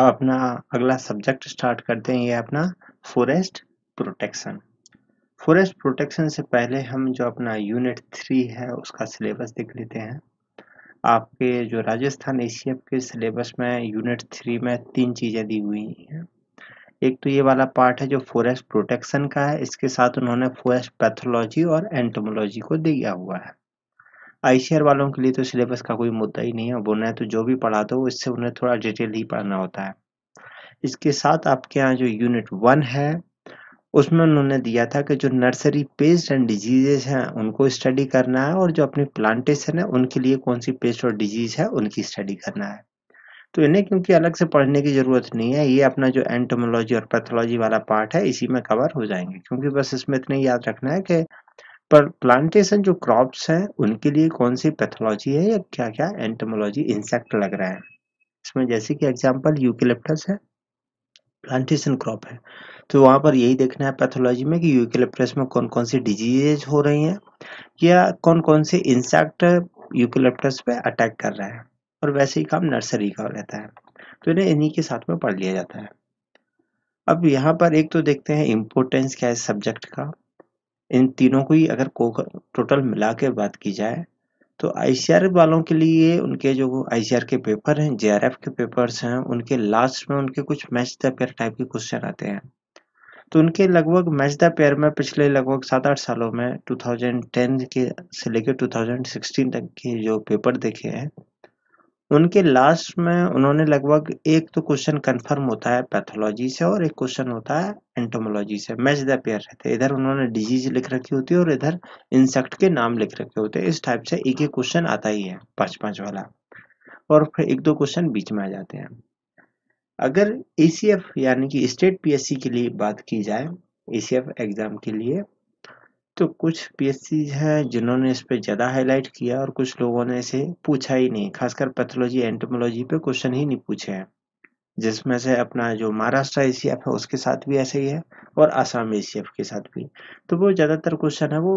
अब अपना अगला सब्जेक्ट स्टार्ट करते हैं ये अपना फॉरेस्ट प्रोटेक्शन फॉरेस्ट प्रोटेक्शन से पहले हम जो अपना यूनिट थ्री है उसका सिलेबस देख लेते हैं आपके जो राजस्थान एसीएफ के सिलेबस में यूनिट थ्री में तीन चीज़ें दी हुई हैं एक तो ये वाला पार्ट है जो फॉरेस्ट प्रोटेक्शन का है इसके साथ उन्होंने फॉरेस्ट पैथोलॉजी और एंटोमोलॉजी को दिया हुआ है आईसीआर वालों के लिए तो सिलेबस का कोई मुद्दा ही नहीं है उन्हें तो जो भी पढ़ा दो इससे उन्हें थोड़ा डिटेल ही पढ़ना होता है इसके साथ आपके यहाँ जो यूनिट वन है उसमें उन्होंने दिया था कि जो नर्सरी पेस्ट एंड डिजीजेस हैं उनको स्टडी करना है और जो अपनी प्लांटेशन है उनके लिए कौन सी पेस्ट और डिजीज है उनकी स्टडी करना है तो इन्हें क्योंकि अलग से पढ़ने की ज़रूरत नहीं है ये अपना जो एंटोमोलॉजी और पैथोलॉजी वाला पार्ट है इसी में कवर हो जाएंगे क्योंकि बस इसमें इतना याद रखना है कि पर प्लांटेशन जो क्रॉप्स हैं उनके लिए कौन सी पैथोलॉजी है या क्या क्या एंटोमोलॉजी इंसेक्ट लग रहा है इसमें जैसे कि एग्जांपल यूकेलिप्टस है प्लांटेशन क्रॉप है तो वहां पर यही देखना है पैथोलॉजी में कि यूकेलिप्टस में कौन कौन सी डिजीजेज हो रही हैं या कौन कौन से इंसेक्ट यूकेलिप्टस पे अटैक कर रहा है और वैसे ही काम नर्सरी का रहता है तो इन्हें इन्हीं के साथ में पढ़ लिया जाता है अब यहाँ पर एक तो देखते हैं इम्पोर्टेंस क्या है सब्जेक्ट का इन तीनों को ही अगर टोटल मिला के बात की जाए तो आई वालों के लिए उनके जो आई के पेपर हैं जे के पेपर्स हैं उनके लास्ट में उनके कुछ मैच द पेयर टाइप के क्वेश्चन आते हैं तो उनके लगभग मैच द पेयर में पिछले लगभग सात आठ सालों में 2010 के से लेकर 2016 तक के जो पेपर देखे हैं उनके लास्ट में उन्होंने लगभग एक तो क्वेश्चन कंफर्म होता है पैथोलॉजी से और एक क्वेश्चन होता है एंटोमोलॉजी से मैच द पेयर रहते हैं इधर उन्होंने डिजीज लिख रखी होती है और इधर इंसेक्ट के नाम लिख रखे होते हैं इस टाइप से एक एक क्वेश्चन आता ही है पांच पांच वाला और फिर एक दो क्वेश्चन बीच में आ जाते हैं अगर ए यानी कि स्टेट पी के लिए बात की जाए ए एग्ज़ाम के लिए तो कुछ पी हैं जिन्होंने इस पर ज़्यादा हाईलाइट किया और कुछ लोगों ने इसे पूछा ही नहीं खासकर पैथोलॉजी एंटोमोलॉजी पे क्वेश्चन ही नहीं पूछे हैं जिसमें से अपना जो महाराष्ट्र ए है उसके साथ भी ऐसे ही है और आसाम ए के साथ भी तो वो ज़्यादातर क्वेश्चन है वो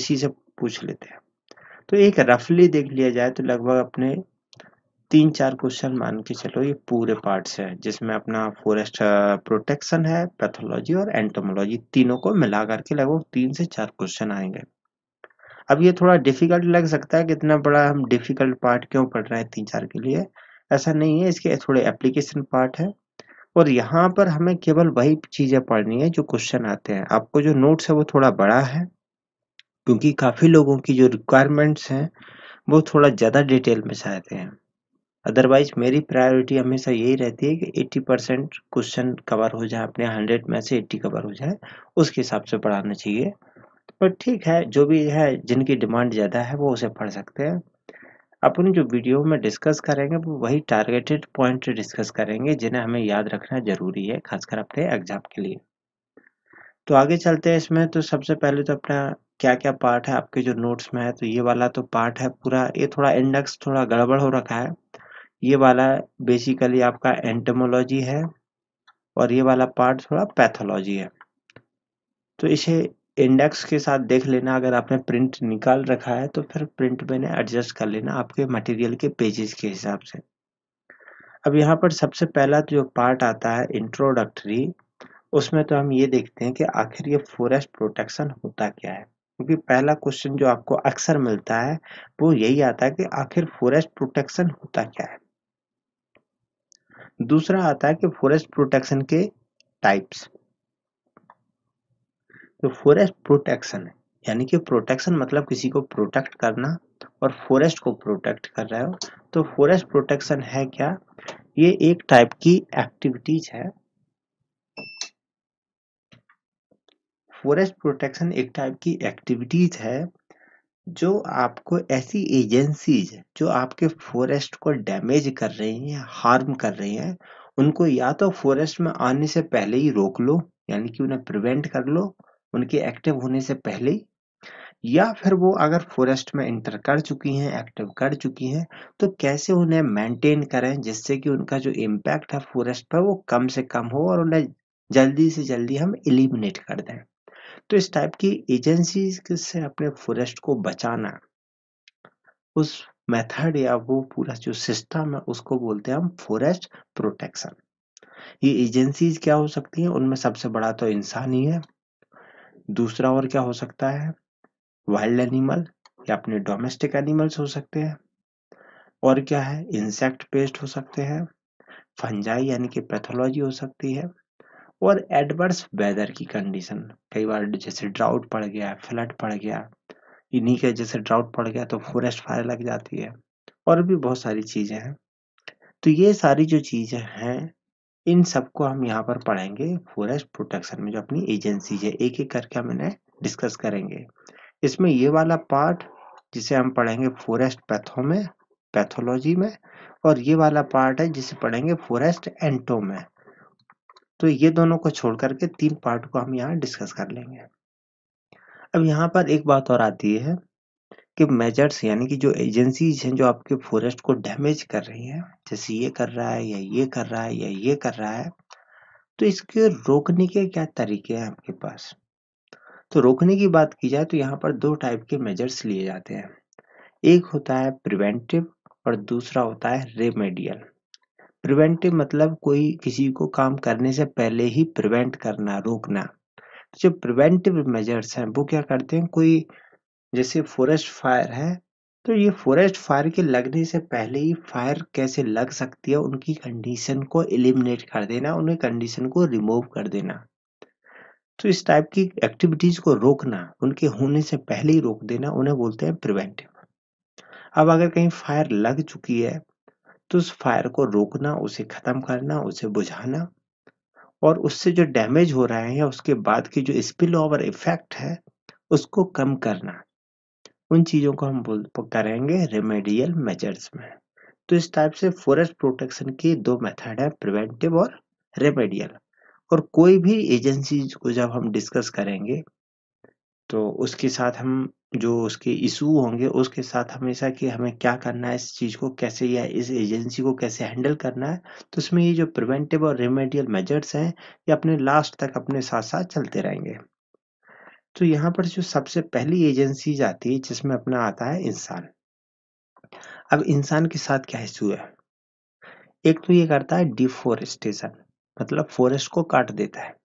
इसी से पूछ लेते हैं तो एक रफली देख लिया जाए तो लगभग अपने तीन चार क्वेश्चन मान के चलो ये पूरे पार्ट्स है जिसमें अपना फॉरेस्ट प्रोटेक्शन है पैथोलॉजी और एंटोमोलॉजी तीनों को मिला करके लगभग तीन से चार क्वेश्चन आएंगे अब ये थोड़ा डिफिकल्ट लग सकता है कि इतना बड़ा हम डिफिकल्ट पार्ट क्यों पढ़ रहे हैं तीन चार के लिए ऐसा नहीं है इसके थोड़े एप्लीकेशन पार्ट है और यहाँ पर हमें केवल वही चीज़ें पढ़नी है जो क्वेश्चन आते हैं आपको जो नोट्स है वो थोड़ा बड़ा है क्योंकि काफ़ी लोगों की जो रिक्वायरमेंट्स हैं वो थोड़ा ज़्यादा डिटेल में चाहते हैं अदरवाइज मेरी प्रायोरिटी हमेशा यही रहती है कि 80 परसेंट क्वेश्चन कवर हो जाए अपने 100 में से 80 कवर हो जाए उसके हिसाब से पढ़ाना चाहिए पर तो ठीक है जो भी है जिनकी डिमांड ज़्यादा है वो उसे पढ़ सकते हैं अपनी जो वीडियो में डिस्कस करेंगे वो वही टारगेटेड पॉइंट डिस्कस करेंगे जिन्हें हमें याद रखना ज़रूरी है खासकर अपने एग्जाम के लिए तो आगे चलते हैं इसमें तो सबसे पहले तो अपना क्या क्या पार्ट है आपके जो नोट्स में है तो ये वाला तो पार्ट है पूरा ये थोड़ा इंडेक्स थोड़ा गड़बड़ हो रखा है ये वाला बेसिकली आपका एंटमोलॉजी है और ये वाला पार्ट थोड़ा पैथोलॉजी है तो इसे इंडेक्स के साथ देख लेना अगर आपने प्रिंट निकाल रखा है तो फिर प्रिंट में एडजस्ट कर लेना आपके मटेरियल के पेजेस के हिसाब से अब यहाँ पर सबसे पहला जो पार्ट आता है इंट्रोडक्टरी उसमें तो हम ये देखते हैं कि आखिर ये फॉरेस्ट प्रोटेक्शन होता क्या है क्योंकि पहला क्वेश्चन जो आपको अक्सर मिलता है वो यही आता है कि आखिर फॉरेस्ट प्रोटेक्शन होता क्या है दूसरा आता है कि फॉरेस्ट प्रोटेक्शन के टाइप्स तो फॉरेस्ट प्रोटेक्शन यानी कि प्रोटेक्शन मतलब किसी को प्रोटेक्ट करना और फॉरेस्ट को प्रोटेक्ट कर रहे हो तो फॉरेस्ट प्रोटेक्शन है क्या ये एक टाइप की एक्टिविटीज है फॉरेस्ट प्रोटेक्शन एक टाइप की एक्टिविटीज है जो आपको ऐसी एजेंसीज़ जो आपके फ़ॉरेस्ट को डैमेज कर रही हैं, हार्म कर रही हैं, उनको या तो फ़ॉरेस्ट में आने से पहले ही रोक लो, यानी कि उन्हें प्रिवेंट कर लो, उनके एक्टिव होने से पहले ही, या फिर वो अगर फॉरेस्ट में इंटर कर चुकी हैं एक्टिव कर चुकी हैं तो कैसे उन्हें मेंटेन करें जिससे कि उनका जो इम्पैक्ट है फॉरेस्ट पर वो कम से कम हो और उन्हें जल्दी से जल्दी हम इलिमिनेट कर दें तो इस टाइप की एजेंसी से अपने फॉरेस्ट को बचाना उस मेथड या वो पूरा जो सिस्टम है उसको बोलते हैं हम फॉरेस्ट प्रोटेक्शन ये एजेंसीज क्या हो सकती हैं उनमें सबसे बड़ा तो इंसान ही है दूसरा और क्या हो सकता है वाइल्ड एनिमल या अपने डोमेस्टिक एनिमल्स हो सकते हैं और क्या है इंसेक्ट पेस्ट हो सकते हैं फंजाई यानी कि पैथोलॉजी हो सकती है और एडवर्स वेदर की कंडीशन कई बार जैसे ड्राउट पड़ गया फ्लड पड़ गया इन्हीं के जैसे ड्राउट पड़ गया तो फॉरेस्ट फायर लग जाती है और भी बहुत सारी चीज़ें हैं तो ये सारी जो चीज़ें हैं इन सबको हम यहाँ पर पढ़ेंगे फॉरेस्ट प्रोटेक्शन में जो अपनी एजेंसी है एक एक करके हम इन्हें डिस्कस करेंगे इसमें ये वाला पार्ट जिसे हम पढ़ेंगे फॉरेस्ट पैथो में पैथोलॉजी में और ये वाला पार्ट है जिसे पढ़ेंगे फॉरेस्ट एंटो में तो ये दोनों को छोड़ करके तीन पार्ट को हम यहाँ डिस्कस कर लेंगे। अब यहाँ पर एक बात और आती है कि मेजर्स यानी कि जो एजेंसीज हैं जो आपके फॉरेस्ट को डैमेज कर रही हैं जैसे ये कर रहा है या ये कर रहा है या ये कर रहा है तो इसके रोकने के क्या तरीके हैं आपके पास तो रोकने की बात की जाए तो यहाँ पर दो टाइप के मेजर्स लिए जाते हैं एक होता है प्रिवेंटिव और दूसरा होता है रेमेडियल प्रिवेंटिव मतलब कोई किसी को काम करने से पहले ही प्रिवेंट करना रोकना तो जो प्रिवेंटिव मेजर्स हैं वो क्या करते हैं कोई जैसे फॉरेस्ट फायर है तो ये फॉरेस्ट फायर के लगने से पहले ही फायर कैसे लग सकती है उनकी कंडीशन को एलिमिनेट कर देना उन्हें कंडीशन को रिमूव कर देना तो इस टाइप की एक्टिविटीज को रोकना उनके होने से पहले ही रोक देना उन्हें बोलते हैं प्रिवेंटिव अब अगर कहीं फायर लग चुकी है तो उस फायर को रोकना उसे ख़त्म करना, उसे बुझाना और उससे जो डैमेज हो रहा है या उसके बाद की जो स्पिल ओवर इफेक्ट है उसको कम करना उन चीज़ों को हम बोल करेंगे रेमेडियल मेजर्स में तो इस टाइप से फॉरेस्ट प्रोटेक्शन के दो मेथड है प्रिवेंटिव और रेमेडियल और कोई भी एजेंसी को जब हम डिस्कस करेंगे तो उसके साथ हम जो उसके इशू होंगे, उसके साथ हमेशा कि हमें क्या करना है इस चीज़ को कैसे या इस एजेंसी को कैसे हैंडल करना है, तो इसमें ये जो प्रिवेंटिव और रेमेडियल मेजर्स हैं, ये अपने लास्ट तक अपने साथ-साथ चलते रहेंगे। तो यहाँ पर जो सबसे पहली एजेंसी आती है जिसमें अपना आता है इंसान। अब इंसान के साथ क्या इश्यू है? एक तो ये करता है डिफोरेस्टेशन मतलब फ़ॉरेस्ट को काट देता है।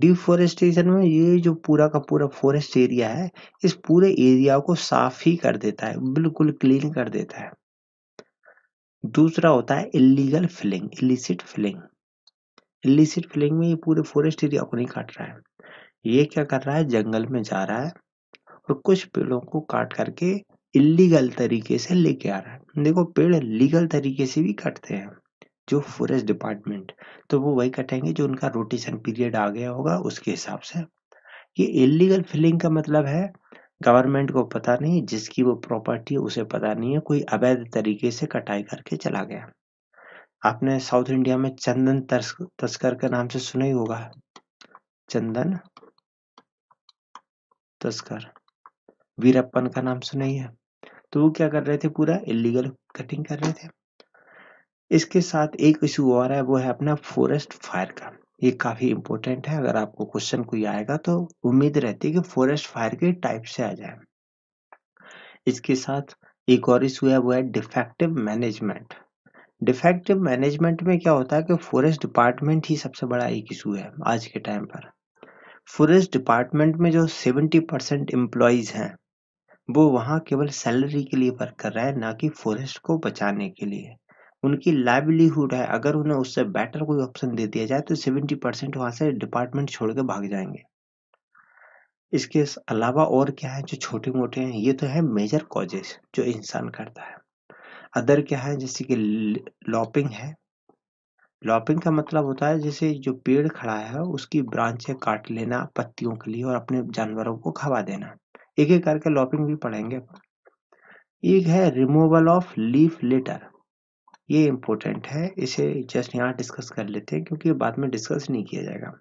डिफोरेस्टेशन में ये जो पूरा का पूरा फॉरेस्ट एरिया है इस पूरे एरिया को साफ ही कर देता है बिल्कुल क्लीन कर देता है दूसरा होता है illegal felling illicit felling illicit felling में ये पूरे फॉरेस्ट एरिया को नहीं काट रहा है ये क्या कर रहा है जंगल में जा रहा है और कुछ पेड़ों को काट करके इलीगल तरीके से लेके आ रहा है देखो पेड़ लीगल तरीके से भी कटते हैं जो फॉरेस्ट डिपार्टमेंट तो वो वही कटेंगे जो उनका रोटेशन पीरियड आ गया होगा उसके हिसाब से ये इलीगल फिलिंग का मतलब है गवर्नमेंट को पता नहीं जिसकी वो प्रॉपर्टी है उसे पता नहीं है कोई अवैध तरीके से कटाई करके चला गया आपने साउथ इंडिया में चंदन तस्कर के नाम से सुना ही होगा चंदन तस्कर वीरप्पन का नाम सुना ही है तो वो क्या कर रहे थे पूरा इलीगल कटिंग कर रहे थे इसके साथ एक इशू और है वो है अपना फॉरेस्ट फायर का ये काफ़ी इंपॉर्टेंट है अगर आपको क्वेश्चन कोई आएगा तो उम्मीद रहती है कि फॉरेस्ट फायर के टाइप से आ जाए इसके साथ एक और इशू है वो है डिफेक्टिव मैनेजमेंट डिफेक्टिव मैनेजमेंट में क्या होता है कि फॉरेस्ट डिपार्टमेंट ही सबसे बड़ा एक इशू है आज के टाइम पर फॉरेस्ट डिपार्टमेंट में जो सेवेंटी परसेंट एम्प्लॉयज हैं वो वहाँ केवल सैलरी के लिए वर्क कर रहे हैं ना कि फॉरेस्ट को बचाने के लिए उनकी लाइवलीहुड है अगर उन्हें उससे बेटर कोई ऑप्शन दे दिया जाए तो सेवेंटी परसेंट वहां से डिपार्टमेंट छोड़ के भाग जाएंगे इसके अलावा और क्या है जो छोटे मोटे हैं ये तो है मेजर कॉजेस जो इंसान करता है अदर क्या है जैसे कि लॉपिंग है लॉपिंग का मतलब होता है जैसे जो पेड़ खड़ा है उसकी ब्रांचें काट लेना पत्तियों के लिए और अपने जानवरों को खवा देना एक एक करके लॉपिंग भी पढ़ेंगे एक है रिमूवल ऑफ लीफ लेटर ये इम्पोर्टेंट है इसे जस्ट यहाँ डिस्कस कर लेते हैं क्योंकि बाद में डिस्कस नहीं किया जाएगा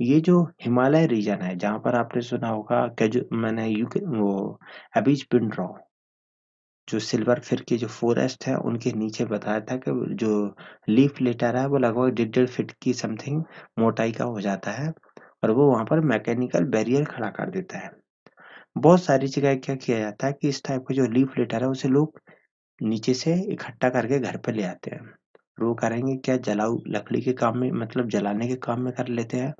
ये जो हिमालय रीजन है जहाँ पर आपने सुना होगा कैजु मैंने यू वो अबीज पिंड्रॉ जो सिल्वर फिर के जो फॉरेस्ट है उनके नीचे बताया था कि जो लीफ लेटर है वो लगभग डेढ़ डेढ़ फिट की समथिंग मोटाई का हो जाता है और वो वहाँ पर मैकेनिकल बैरियर खड़ा कर देता है बहुत सारी जगह क्या किया जाता है कि इस टाइप का जो लीफ लेटर है उसे लोग नीचे से इकट्ठा करके घर पे ले आते हैं। वो करेंगे क्या जलाऊ लकड़ी के काम में मतलब जलाने के काम में कर लेते हैं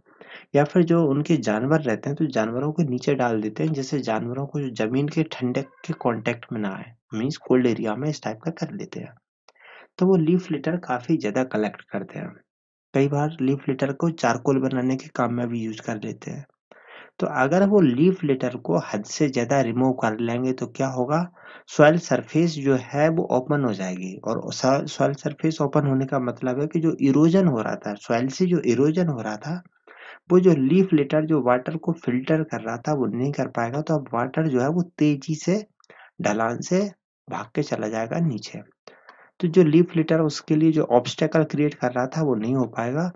या फिर जो उनके जानवर रहते हैं तो जानवरों के नीचे डाल देते हैं जैसे जानवरों को ज़मीन के ठंडक के कॉन्टेक्ट में ना आए। मीन्स कोल्ड एरिया में इस टाइप का कर लेते हैं। तो वो लीफ लिटर काफ़ी ज़्यादा कलेक्ट करते हैं। कई बार लीफ लिटर को चारकोल बनाने के काम में भी यूज़ कर लेते हैं। तो अगर वो लीफ लेटर को हद से ज़्यादा रिमूव कर लेंगे तो क्या होगा सॉइल सरफेस जो है वो ओपन हो जाएगी और सॉइल सरफेस ओपन होने का मतलब है कि जो इरोजन हो रहा था सॉइल से जो इरोजन हो रहा था वो जो लीफ लेटर जो वाटर को फिल्टर कर रहा था वो नहीं कर पाएगा तो अब वाटर जो है वो तेजी से ढलान से भाग के चला जाएगा नीचे तो जो लीफ लेटर उसके लिए जो ऑब्स्टेकल क्रिएट कर रहा था वो नहीं हो पाएगा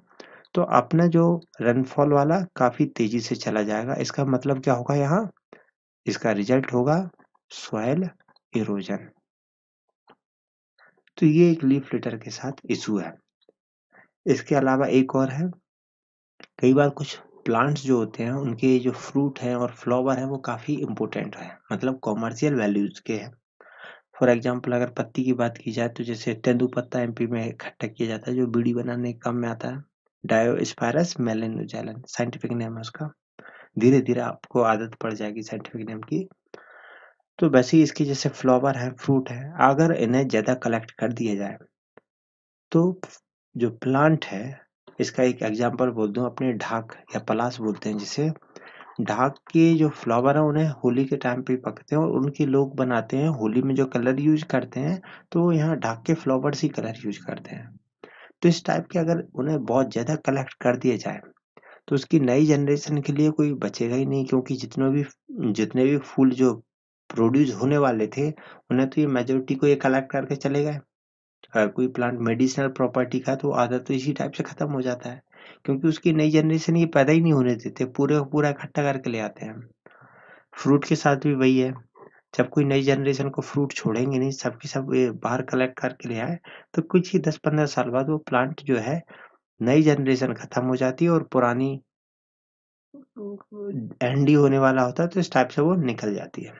तो अपना जो रनफॉल वाला काफ़ी तेज़ी से चला जाएगा इसका मतलब क्या होगा यहाँ इसका रिजल्ट होगा सॉयल इरोजन तो ये एक लीफ लिटर के साथ इशू है इसके अलावा एक और है कई बार कुछ प्लांट्स जो होते हैं उनके जो फ्रूट हैं और फ्लावर हैं वो काफ़ी इंपोर्टेंट है मतलब कॉमर्शियल वैल्यूज़ के हैं फॉर एग्जाम्पल अगर पत्ती की बात की जाए तो जैसे तेंदू पत्ता एमपी में इकट्ठा किया जाता है जो बीड़ी बनाने के काम में आता है डायोस्पायरस मेलेनुजालन साइंटिफिक नेम है उसका धीरे धीरे आपको आदत पड़ जाएगी साइंटिफिक नेम की तो वैसे ही इसकी जैसे फ्लावर है फ्रूट है अगर इन्हें ज़्यादा कलेक्ट कर दिया जाए तो जो प्लांट है इसका एक एग्जाम्पल बोल दूँ अपने ढाक या पलास बोलते हैं जिसे ढाक के जो फ्लावर हैं उन्हें होली के टाइम पे पकते हैं और उनके लोग बनाते हैं होली में जो कलर यूज करते हैं तो यहाँ ढाक के फ्लावर्स ही कलर यूज करते हैं तो इस टाइप के अगर उन्हें बहुत ज़्यादा कलेक्ट कर दिए जाए तो उसकी नई जनरेशन के लिए कोई बचेगा ही नहीं क्योंकि जितने भी जितने भी फूल जो प्रोड्यूस होने वाले थे उन्हें तो ये मेजोरिटी को ये कलेक्ट करके चले गए अगर कोई प्लांट मेडिसिनल प्रॉपर्टी का तो आधा तो इसी टाइप से ख़त्म हो जाता है क्योंकि उसकी नई जनरेशन ये पैदा ही नहीं होने देते पूरे पूरा इकट्ठा करके ले आते हैं फ्रूट के साथ भी वही है जब कोई नई जनरेशन को फ्रूट छोड़ेंगे नहीं सब के सब बाहर कलेक्ट करके ले आए तो कुछ ही दस पंद्रह साल बाद वो प्लांट जो है नई जनरेशन खत्म हो जाती है और पुरानी एंडी होने वाला होता है तो इस टाइप से वो निकल जाती है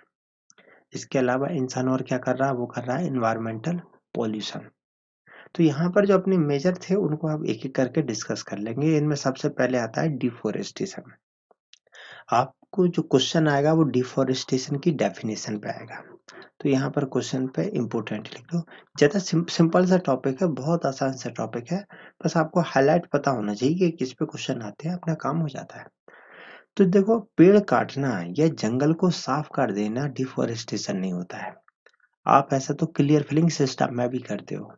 इसके अलावा इंसान और क्या कर रहा है वो कर रहा है इन्वायरमेंटल पॉल्यूशन तो यहाँ पर जो अपने मेजर थे उनको आप एक एक करके डिस्कस कर लेंगे इनमें सबसे पहले आता है डिफोरेस्टेशन आप आपको जो क्वेश्चन आएगा वो डिफोरेस्टेशन की डेफिनेशन पे आएगा तो यहाँ पर क्वेश्चन पे इम्पोर्टेंट लिख दो ज़्यादा सिंपल सा टॉपिक है बहुत आसान सा टॉपिक है बस आपको हाईलाइट पता होना चाहिए कि किस पे क्वेश्चन आते हैं अपना काम हो जाता है तो देखो पेड़ काटना या जंगल को साफ कर देना डिफोरेस्टेशन नहीं होता है आप ऐसा तो क्लियर फिलिंग सिस्टम में भी करते हो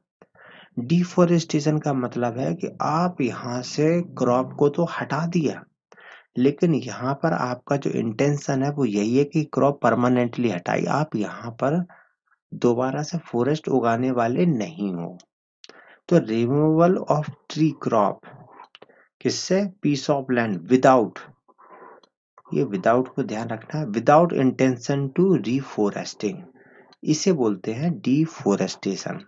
डिफोरेस्टेशन का मतलब है कि आप यहाँ से क्रॉप को तो हटा दिया लेकिन यहाँ पर आपका जो इंटेंशन है वो यही है कि क्रॉप परमानेंटली हटाई आप यहाँ पर दोबारा से फॉरेस्ट उगाने वाले नहीं हो तो रिमूवल ऑफ ट्री क्रॉप किससे पीस ऑफ लैंड विदाउट ये विदाउट को ध्यान रखना विदाउट इंटेंशन टू रिफोरेस्टिंग इसे बोलते हैं डिफोरेस्टेशन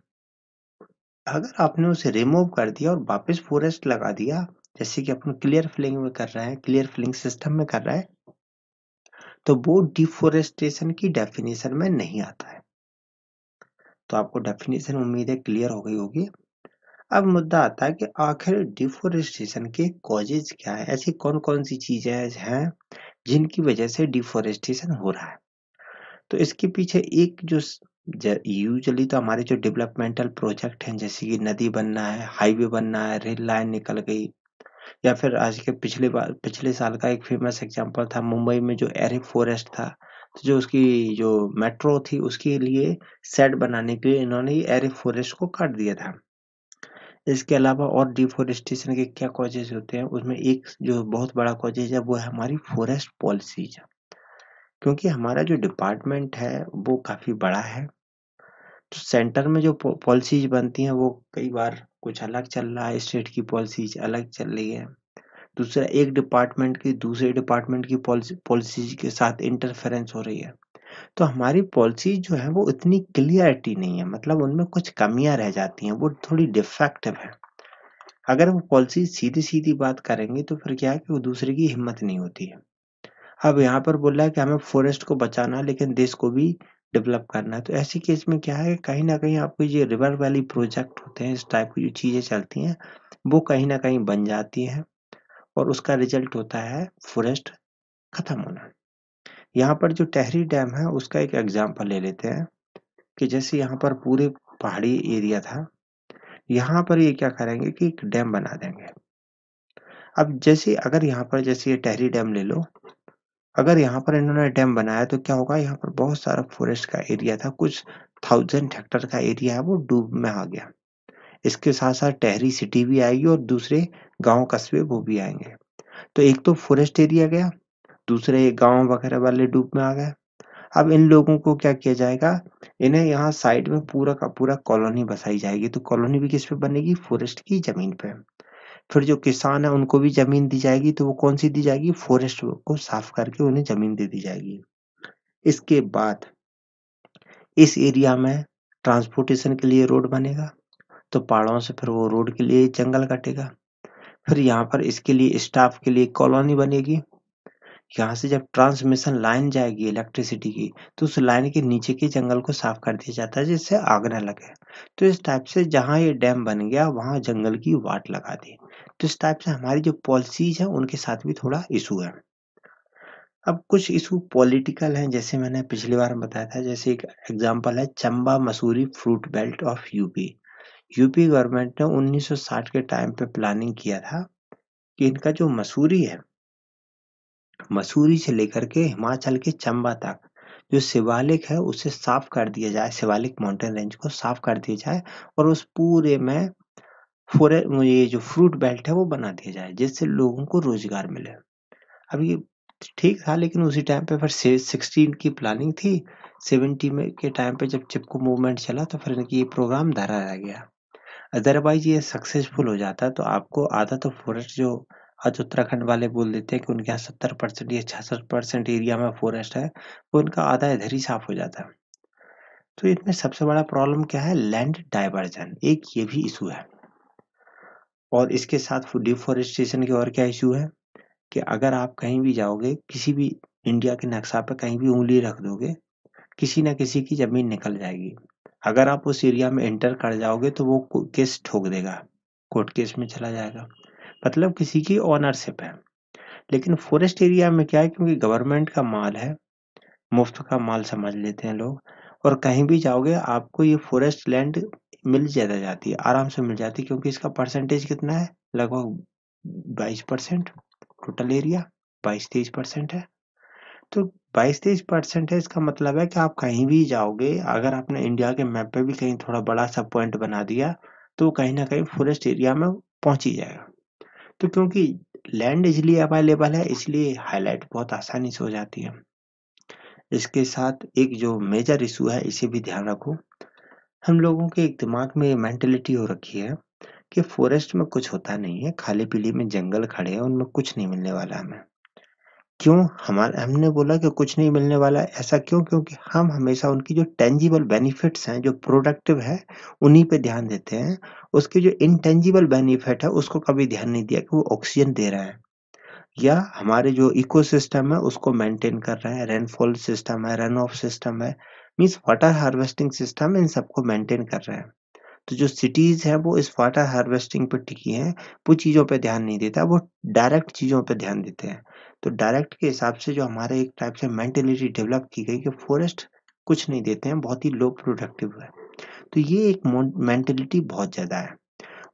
अगर आपने उसे रिमूव कर दिया और वापस फॉरेस्ट लगा दिया जैसे कि अपन क्लियर फिलिंग में कर रहे हैं क्लियर फिलिंग सिस्टम में कर रहे हैं तो वो डिफोरेस्टेशन की डेफिनेशन में नहीं आता है तो आपको डेफिनेशन उम्मीद है क्लियर हो गई होगी अब मुद्दा आता है कि आखिर डिफोरेस्टेशन के कॉजेज क्या है ऐसी कौन कौन सी चीजें हैं जिनकी वजह से डिफोरेस्टेशन हो रहा है तो इसके पीछे एक जो यूजली तो हमारे जो डेवलपमेंटल प्रोजेक्ट हैं जैसे कि नदी बनना है हाईवे बनना है रेल लाइन निकल गई या फिर आज के पिछले बार पिछले साल का एक फ़ेमस एग्ज़ाम्पल था मुंबई में जो एरे फ़ॉरेस्ट था, तो जो उसकी जो मेट्रो थी उसके लिए सेट बनाने के लिए इन्होंने एरे फ़ॉरेस्ट को काट दिया था। इसके अलावा और डिफोरेस्टेशन के क्या कॉजेज़ होते हैं उसमें एक जो बहुत बड़ा कॉजेज़ है वो है हमारी फ़ॉरेस्ट पॉलिसीज़। क्योंकि हमारा जो डिपार्टमेंट है वो काफ़ी बड़ा है, तो सेंटर में जो पॉलिसीज़ बनती हैं वो कई बार कुछ अलग चल रहा है स्टेट की पॉलिसीज अलग चल रही है दूसरा एक डिपार्टमेंट की दूसरे डिपार्टमेंट की पॉलिसीज के साथ इंटरफेरेंस हो रही है तो हमारी पॉलिसी जो है वो इतनी क्लियरिटी नहीं है मतलब उनमें कुछ कमियां रह जाती हैं वो थोड़ी डिफेक्टिव है अगर वो पॉलिसी सीधी सीधी बात करेंगे तो फिर क्या है कि वो दूसरे की हिम्मत नहीं होती है अब यहाँ पर बोल रहा है कि हमें फॉरेस्ट को बचाना लेकिन देश को भी डेवलप करना है तो ऐसे केस में क्या है कहीं ना कहीं आपको ये रिवर वैली प्रोजेक्ट होते हैं इस टाइप की जो चीज़ें चलती हैं वो कहीं ना कहीं बन जाती हैं और उसका रिजल्ट होता है फॉरेस्ट ख़त्म होना यहाँ पर जो टहरी डैम है उसका एक एग्जाम्पल ले लेते हैं कि जैसे यहाँ पर पूरे पहाड़ी एरिया था यहाँ पर ये क्या करेंगे कि एक डैम बना देंगे अब जैसे अगर यहाँ पर जैसे ये टहरी डैम ले लो अगर यहाँ पर इन्होंने डैम बनाया तो क्या होगा यहाँ पर बहुत सारा फॉरेस्ट का एरिया था कुछ थाउजेंड हेक्टर का एरिया है वो डूब में आ गया इसके साथ साथ टहरी सिटी भी आएगी और दूसरे गांव कस्बे वो भी आएंगे तो एक तो फॉरेस्ट एरिया गया दूसरे गांव वगैरह वाले डूब में आ गए अब इन लोगों को क्या किया जाएगा इन्हें यहाँ साइड में पूरा का पूरा कॉलोनी बसाई जाएगी तो कॉलोनी भी किस पे बनेगी फॉरेस्ट की जमीन पे फिर जो किसान है उनको भी ज़मीन दी जाएगी तो वो कौन सी दी जाएगी फॉरेस्ट को साफ करके उन्हें ज़मीन दे दी जाएगी इसके बाद इस एरिया में ट्रांसपोर्टेशन के लिए रोड बनेगा तो पहाड़ों से फिर वो रोड के लिए जंगल कटेगा फिर यहाँ पर इसके लिए स्टाफ के लिए कॉलोनी बनेगी यहाँ से जब ट्रांसमिशन लाइन जाएगी इलेक्ट्रिसिटी की तो उस लाइन के नीचे के जंगल को साफ कर दिया जाता है जिससे आग न लगे तो इस टाइप से जहाँ ये डैम बन गया वहाँ जंगल की वाट लगा दी तो इस टाइप से हमारी जो पॉलिसीज है उनके साथ भी थोड़ा इशू है अब कुछ इशू पॉलिटिकल हैं जैसे मैंने पिछली बार बताया था जैसे एक एग्जांपल है Chamba Mussoorie fruit belt of UP UP government ने 1960 के टाइम पे प्लानिंग किया था कि इनका जो मसूरी है मसूरी से लेकर के हिमाचल के चंबा तक जो शिवालिक है उसे साफ कर दिया जाए शिवालिक माउंटेन रेंज को साफ कर दिया जाए और उस पूरे में फॉर ये जो फ्रूट बेल्ट है वो बना दिया जाए जिससे लोगों को रोजगार मिले अब ये ठीक था लेकिन उसी टाइम पे फिर सिक्सटीन की प्लानिंग थी सेवेंटी में के टाइम पे जब चिपको मूवमेंट चला तो फिर इनकी ये प्रोग्राम धारा रह गया अदरवाइज ये सक्सेसफुल हो जाता तो आपको आधा तो फॉरेस्ट जो आज उत्तराखंड वाले बोल देते हैं कि उनके यहाँ सत्तर परसेंट या छियासठ परसेंट एरिया में फॉरेस्ट है वो उनका आधा इधर ही साफ हो जाता है तो इसमें सबसे बड़ा प्रॉब्लम क्या है लैंड डाइवर्जन एक ये भी इशू है और इसके साथ डिफॉरेस्टेशन के और क्या इश्यू है कि अगर आप कहीं भी जाओगे किसी भी इंडिया के नक्शा पर कहीं भी उंगली रख दोगे किसी ना किसी की ज़मीन निकल जाएगी अगर आप उस एरिया में एंटर कर जाओगे तो वो केस ठोक देगा कोर्ट केस में चला जाएगा मतलब किसी की ऑनरशिप है लेकिन फॉरेस्ट एरिया में क्या है क्योंकि गवर्नमेंट का माल है मुफ्त का माल समझ लेते हैं लोग और कहीं भी जाओगे आपको ये फॉरेस्ट लैंड मिल ज़्यादा जाती है आराम से मिल जाती है क्योंकि इसका परसेंटेज कितना है लगभग बाईस परसेंट टोटल एरिया बाईस तेईस परसेंट है तो बाईस तेईस परसेंट है इसका मतलब है कि आप कहीं भी जाओगे अगर आपने इंडिया के मैप पे भी कहीं थोड़ा बड़ा सा पॉइंट बना दिया तो कहीं ना कहीं फॉरेस्ट एरिया में पहुंच ही जाएगा तो क्योंकि लैंड इजली अवेलेबल है इसलिए हाईलाइट बहुत आसानी से हो जाती है इसके साथ एक जो मेजर इशू है इसे भी ध्यान रखो हम लोगों के एक दिमाग में ये हो रखी है कि फॉरेस्ट में कुछ होता नहीं है खाली पीली में जंगल खड़े हैं उनमें कुछ नहीं मिलने वाला हमें क्यों हमारे हमने बोला कि कुछ नहीं मिलने वाला है, ऐसा क्यों क्योंकि हम हमेशा उनकी जो टेंजिबल बेनिफिट्स हैं जो प्रोडक्टिव है उन्हीं पे ध्यान देते हैं उसके जो इनटेंजिबल बेनिफिट है उसको कभी ध्यान नहीं दिया कि वो ऑक्सीजन दे रहा है या हमारे जो इकोसिस्टम है उसको मेंटेन कर रहे हैं रेनफॉल सिस्टम है रन ऑफ सिस्टम है मीन्स वाटर हार्वेस्टिंग सिस्टम इन सबको मेंटेन कर रहे हैं तो जो सिटीज़ हैं वो इस वाटर हार्वेस्टिंग पर टिकी हैं वो चीज़ों पे ध्यान नहीं देता वो डायरेक्ट चीज़ों पे ध्यान देते हैं तो डायरेक्ट के हिसाब से जो हमारे एक टाइप से मेंटेलिटी डेवलप की गई कि फॉरेस्ट कुछ नहीं देते हैं बहुत ही लो प्रोडक्टिव है तो ये एक मेंटेलिटी बहुत ज़्यादा है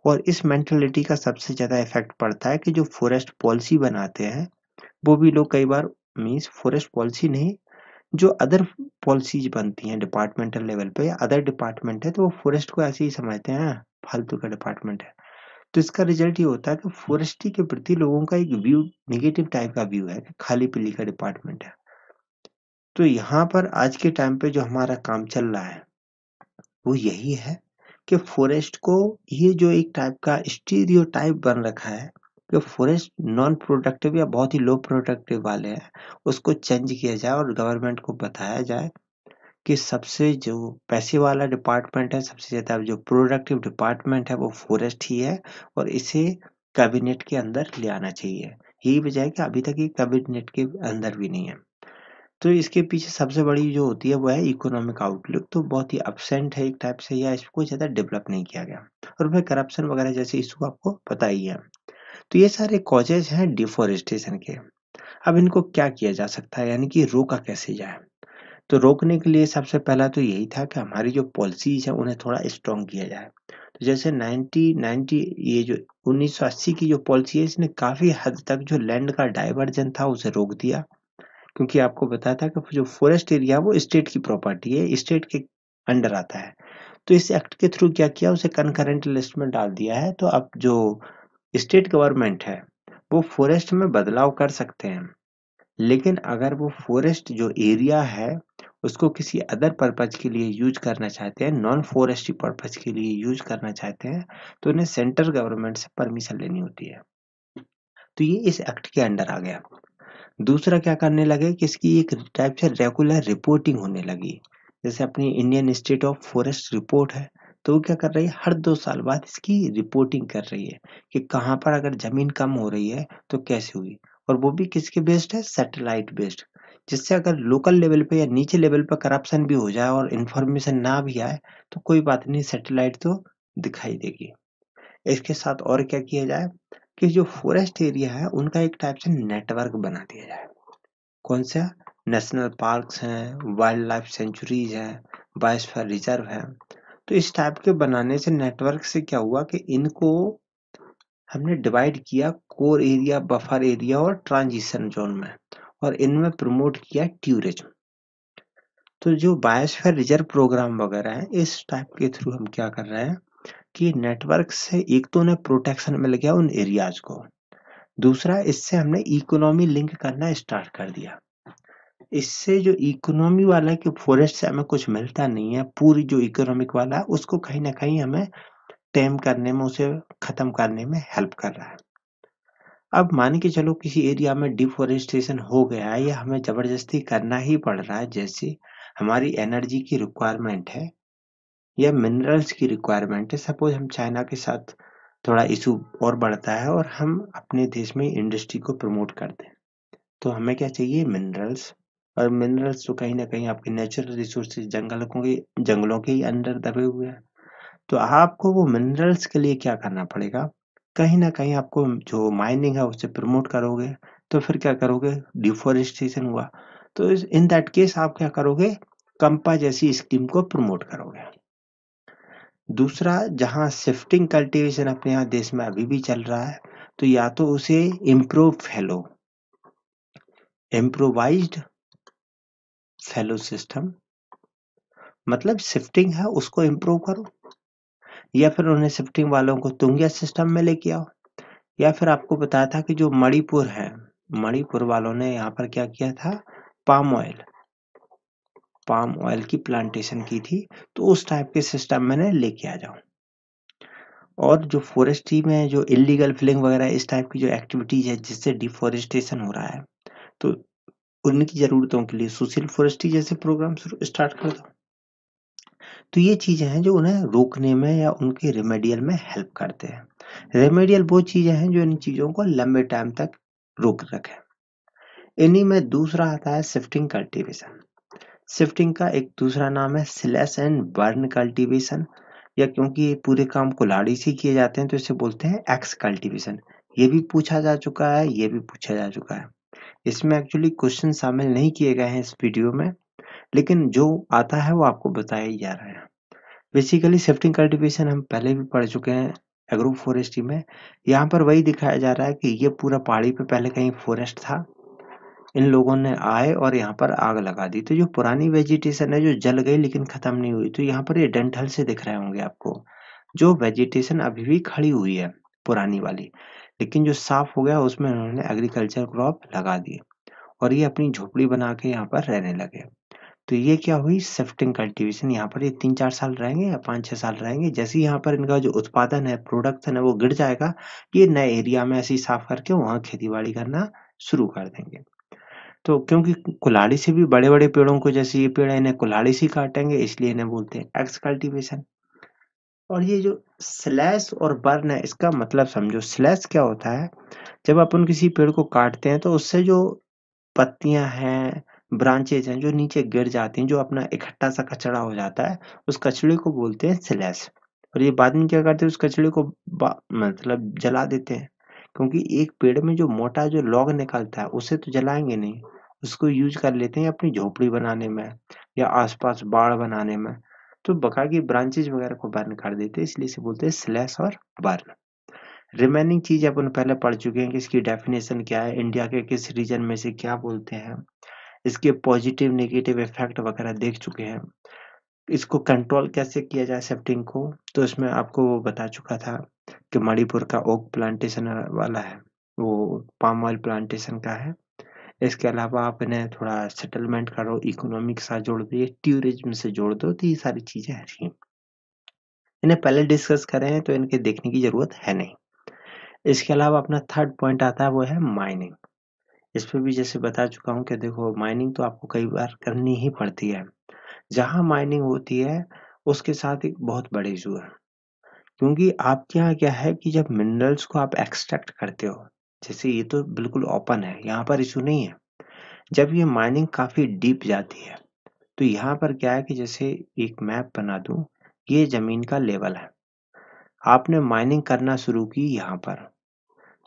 और इस मेंटेलिटी का सबसे ज़्यादा इफेक्ट पड़ता है कि जो फॉरेस्ट पॉलिसी बनाते हैं वो भी लोग कई बार मीन्स फॉरेस्ट पॉलिसी नहीं जो अदर पॉलिसीज बनती हैं डिपार्टमेंटल लेवल पे अदर डिपार्टमेंट है तो वो फॉरेस्ट को ऐसे ही समझते हैं फालतू का डिपार्टमेंट है तो इसका रिजल्ट ये होता है कि फॉरेस्ट्री के प्रति लोगों का एक व्यू निगेटिव टाइप का व्यू है खाली पीली का डिपार्टमेंट है तो यहाँ पर आज के टाइम पे जो हमारा काम चल रहा है वो यही है कि फॉरेस्ट को ये जो एक टाइप का स्टीरियो टाइप बन रखा है जो फॉरेस्ट नॉन प्रोडक्टिव या बहुत ही लो प्रोडक्टिव वाले हैं उसको चेंज किया जाए और गवर्नमेंट को बताया जाए कि सबसे जो पैसे वाला डिपार्टमेंट है सबसे ज़्यादा जो प्रोडक्टिव डिपार्टमेंट है वो फॉरेस्ट ही है और इसे कैबिनेट के अंदर ले आना चाहिए यही वजह है कि अभी तक ये कैबिनेट के अंदर भी नहीं है तो इसके पीछे सबसे बड़ी जो होती है वो है इकोनॉमिक आउटलुक तो बहुत ही अपसेंट है एक टाइप से या इसको ज़्यादा डेवलप नहीं किया गया और फिर करप्शन वगैरह जैसे इशू आपको पता ही है तो ये सारे कॉजेज हैं डिफोरेस्टेशन के अब इनको क्या किया जा सकता है यानी कि रोका कैसे जाए तो रोकने के लिए सबसे पहला तो यही था कि हमारी जो पॉलिसीज हैं उन्हें थोड़ा स्ट्रॉन्ग किया जाए तो जैसे 90 90 ये जो 1980 की जो पॉलिसी है इसने काफ़ी हद तक जो लैंड का डाइवर्जन था उसे रोक दिया क्योंकि आपको बताया था कि जो फॉरेस्ट एरिया वो स्टेट की प्रॉपर्टी है स्टेट के अंडर आता है तो इस एक्ट के थ्रू क्या किया उसे कनकरेंट लिस्ट में डाल दिया है तो अब जो स्टेट गवर्नमेंट है वो फॉरेस्ट में बदलाव कर सकते हैं लेकिन अगर वो फॉरेस्ट जो एरिया है उसको किसी अदर पर्पज के लिए यूज करना चाहते हैं नॉन फॉरेस्टी पर्पज के लिए यूज करना चाहते हैं तो उन्हें सेंट्रल गवर्नमेंट से परमिशन लेनी होती है तो ये इस एक्ट के अंडर आ गया दूसरा क्या करने लगे कि इसकी एक टाइप से रेगुलर रिपोर्टिंग होने लगी जैसे अपनी Indian state of forest report है तो वो क्या कर रही है हर दो साल बाद इसकी रिपोर्टिंग कर रही है कि कहाँ पर अगर जमीन कम हो रही है तो कैसे हुई और वो भी किसके बेस्ड है सैटेलाइट बेस्ड जिससे अगर लोकल लेवल पे या नीचे लेवल पर करप्शन भी हो जाए और इन्फॉर्मेशन ना भी आए तो कोई बात नहीं सैटेलाइट तो दिखाई देगी इसके साथ और क्या किया जाए कि जो फॉरेस्ट एरिया है उनका एक टाइप से नेटवर्क बना दिया जाए कौन सा नेशनल पार्क्स हैं वाइल्ड लाइफ सेंचुरीज हैं बायोस्फीयर रिजर्व हैं तो इस टाइप के बनाने से नेटवर्क से क्या हुआ कि इनको हमने डिवाइड किया कोर एरिया बफर एरिया और ट्रांजिशन जोन में और इनमें प्रमोट किया ट्यूरिज्म तो जो बायोस्फेयर रिजर्व प्रोग्राम वगैरह है इस टाइप के थ्रू हम क्या कर रहे हैं कि नेटवर्क से एक तो उन्हें प्रोटेक्शन मिल गया उन एरियाज को दूसरा इससे हमने इकोनॉमी लिंक करना स्टार्ट कर दिया इससे जो इकोनॉमी वाला है कि फॉरेस्ट से हमें कुछ मिलता नहीं है पूरी जो इकोनॉमिक वाला है उसको कहीं ना कहीं हमें टेम करने में उसे ख़त्म करने में हेल्प कर रहा है अब मान के चलो किसी एरिया में डिफोरेस्टेशन हो गया है या हमें ज़बरदस्ती करना ही पड़ रहा है जैसे हमारी एनर्जी की रिक्वायरमेंट है या मिनरल्स की रिक्वायरमेंट है सपोज हम चाइना के साथ थोड़ा इशू और बढ़ता है और हम अपने देश में इंडस्ट्री को प्रमोट करते हैं तो हमें क्या चाहिए मिनरल्स और मिनरल्स तो कहीं ना कहीं आपके नेचुरल रिसोर्सेज जंगल के जंगलों के अंदर दबे हुए हैं तो आपको वो मिनरल्स के लिए क्या करना पड़ेगा कहीं ना कहीं आपको जो माइनिंग है उसे प्रमोट करोगे तो फिर क्या करोगे डिफोरेस्टेशन हुआ तो इन दैट केस आप क्या करोगे कंपा जैसी स्कीम को प्रमोट करोगे दूसरा जहां शिफ्टिंग कल्टीवेशन अपने यहाँ देश में अभी भी चल रहा है तो या तो उसे improve fallow improvise fallow system मतलब शिफ्टिंग है उसको इम्प्रूव करो या फिर उन्हें शिफ्टिंग वालों को तुंगिया सिस्टम में लेके आओ या फिर आपको बताया था कि जो मणिपुर है मणिपुर वालों ने यहाँ पर क्या किया था पाम ऑयल पाम ऑयल की प्लांटेशन की थी तो उस टाइप के सिस्टम मैंने लेके आ जाऊँ और जो फॉरेस्ट्री में जो इलीगल फिलिंग वगैरह इस टाइप की जो एक्टिविटीज है जिससे डिफोरेस्टेशन हो रहा है तो उनकी ज़रूरतों के लिए सोशल फॉरेस्ट्री जैसे प्रोग्राम शुरू स्टार्ट कर दो। तो ये चीज़ें हैं जो उन्हें रोकने में या उनके रेमेडियल में हेल्प करते हैं। रेमेडियल वो चीज़ें हैं जो इन चीज़ों को लंबे टाइम तक रोक रखे इन्हीं में दूसरा आता है शिफ्टिंग कल्टीवेशन। शिफ्टिंग का एक दूसरा नाम है स्लैश एंड बर्न कल्टीवेशन या क्योंकि ये पूरे काम लाड़ी से किए जाते हैं तो इसे बोलते हैं एक्स कल्टीवेशन। ये भी पूछा जा चुका है, ये भी पूछा जा चुका है। इसमें एक्चुअली क्वेश्चन शामिल नहीं किए गए हैं इस वीडियो में लेकिन जो आता है वो आपको बताया ही जा रहा है बेसिकली शिफ्टिंग कल्टिवेशन हम पहले भी पढ़ चुके हैं एग्रो फॉरेस्ट्री में यहाँ पर वही दिखाया जा रहा है कि ये पूरा पहाड़ी पे पहले कहीं फॉरेस्ट था इन लोगों ने आए और यहाँ पर आग लगा दी तो जो पुरानी वेजिटेशन है जो जल गई लेकिन ख़त्म नहीं हुई तो यहाँ पर ये डेंटल से दिख रहे होंगे आपको जो वेजिटेशन अभी भी खड़ी हुई है पुरानी वाली लेकिन जो साफ हो गया उसमें उन्होंने एग्रीकल्चर क्रॉप लगा दिए और ये अपनी झोपड़ी बना के यहाँ पर रहने लगे तो ये क्या हुई शिफ्टिंग कल्टीवेशन यहाँ पर ये तीन चार साल रहेंगे या पाँच छः साल रहेंगे जैसे यहाँ पर इनका जो उत्पादन है प्रोडक्शन है वो गिर जाएगा ये नए एरिया में ऐसे ही साफ करके वहाँ खेती बाड़ी करना शुरू कर देंगे तो क्योंकि कुल्हाड़ी से भी बड़े बड़े पेड़ों को जैसे ये पेड़ है इन्हें कुल्हाड़ी से काटेंगे इसलिए इन्हें बोलते हैं एक्स कल्टिवेशन और ये जो स्लैश और बर्न है इसका मतलब समझो स्लैश क्या होता है जब अपन किसी पेड़ को काटते हैं तो उससे जो पत्तियां हैं ब्रांचेज हैं जो नीचे गिर जाती हैं जो अपना इकट्ठा सा कचड़ा हो जाता है उस कचड़े को बोलते हैं स्लैश और ये बाद में क्या करते हैं उस कचड़े को मतलब जला देते हैं क्योंकि एक पेड़ में जो मोटा जो लॉग निकलता है उसे तो जलाएंगे नहीं उसको यूज कर लेते हैं अपनी झोपड़ी बनाने में या आसपास बाढ़ बनाने में तो बका की ब्रांचेज वगैरह को बर्न कर देते हैं इसलिए इसे बोलते हैं स्लैश और बर्न रिमेनिंग चीज अपन पहले पढ़ चुके हैं कि इसकी डेफिनेशन क्या है इंडिया के किस रीजन में से क्या बोलते हैं इसके पॉजिटिव नेगेटिव इफेक्ट वगैरह देख चुके हैं इसको कंट्रोल कैसे किया जाए सेफ्टिंग को तो इसमें आपको वो बता चुका था कि मणिपुर का ओक प्लांटेशन वाला है वो पाम ऑयल प्लांटेशन का है इसके अलावा आप इन्हें थोड़ा सेटलमेंट करो इकोनॉमी साथ जोड़ दो टूरिज्म से जोड़ दो तो ये सारी चीज़ें हैं इन्हें पहले डिस्कस करें तो इनके देखने की ज़रूरत है नहीं इसके अलावा अपना थर्ड पॉइंट आता है वो है माइनिंग इस पर भी जैसे बता चुका हूँ कि देखो माइनिंग तो आपको कई बार करनी ही पड़ती है जहाँ माइनिंग होती है उसके साथ एक बहुत बड़े जू है क्योंकि आपके यहाँ क्या है कि जब मिनरल्स को आप एक्सट्रैक्ट करते हो जैसे ये तो बिल्कुल ओपन है यहाँ पर इशू नहीं है जब ये माइनिंग काफ़ी डीप जाती है तो यहाँ पर क्या है कि जैसे एक मैप बना दू ये ज़मीन का लेवल है आपने माइनिंग करना शुरू की यहाँ पर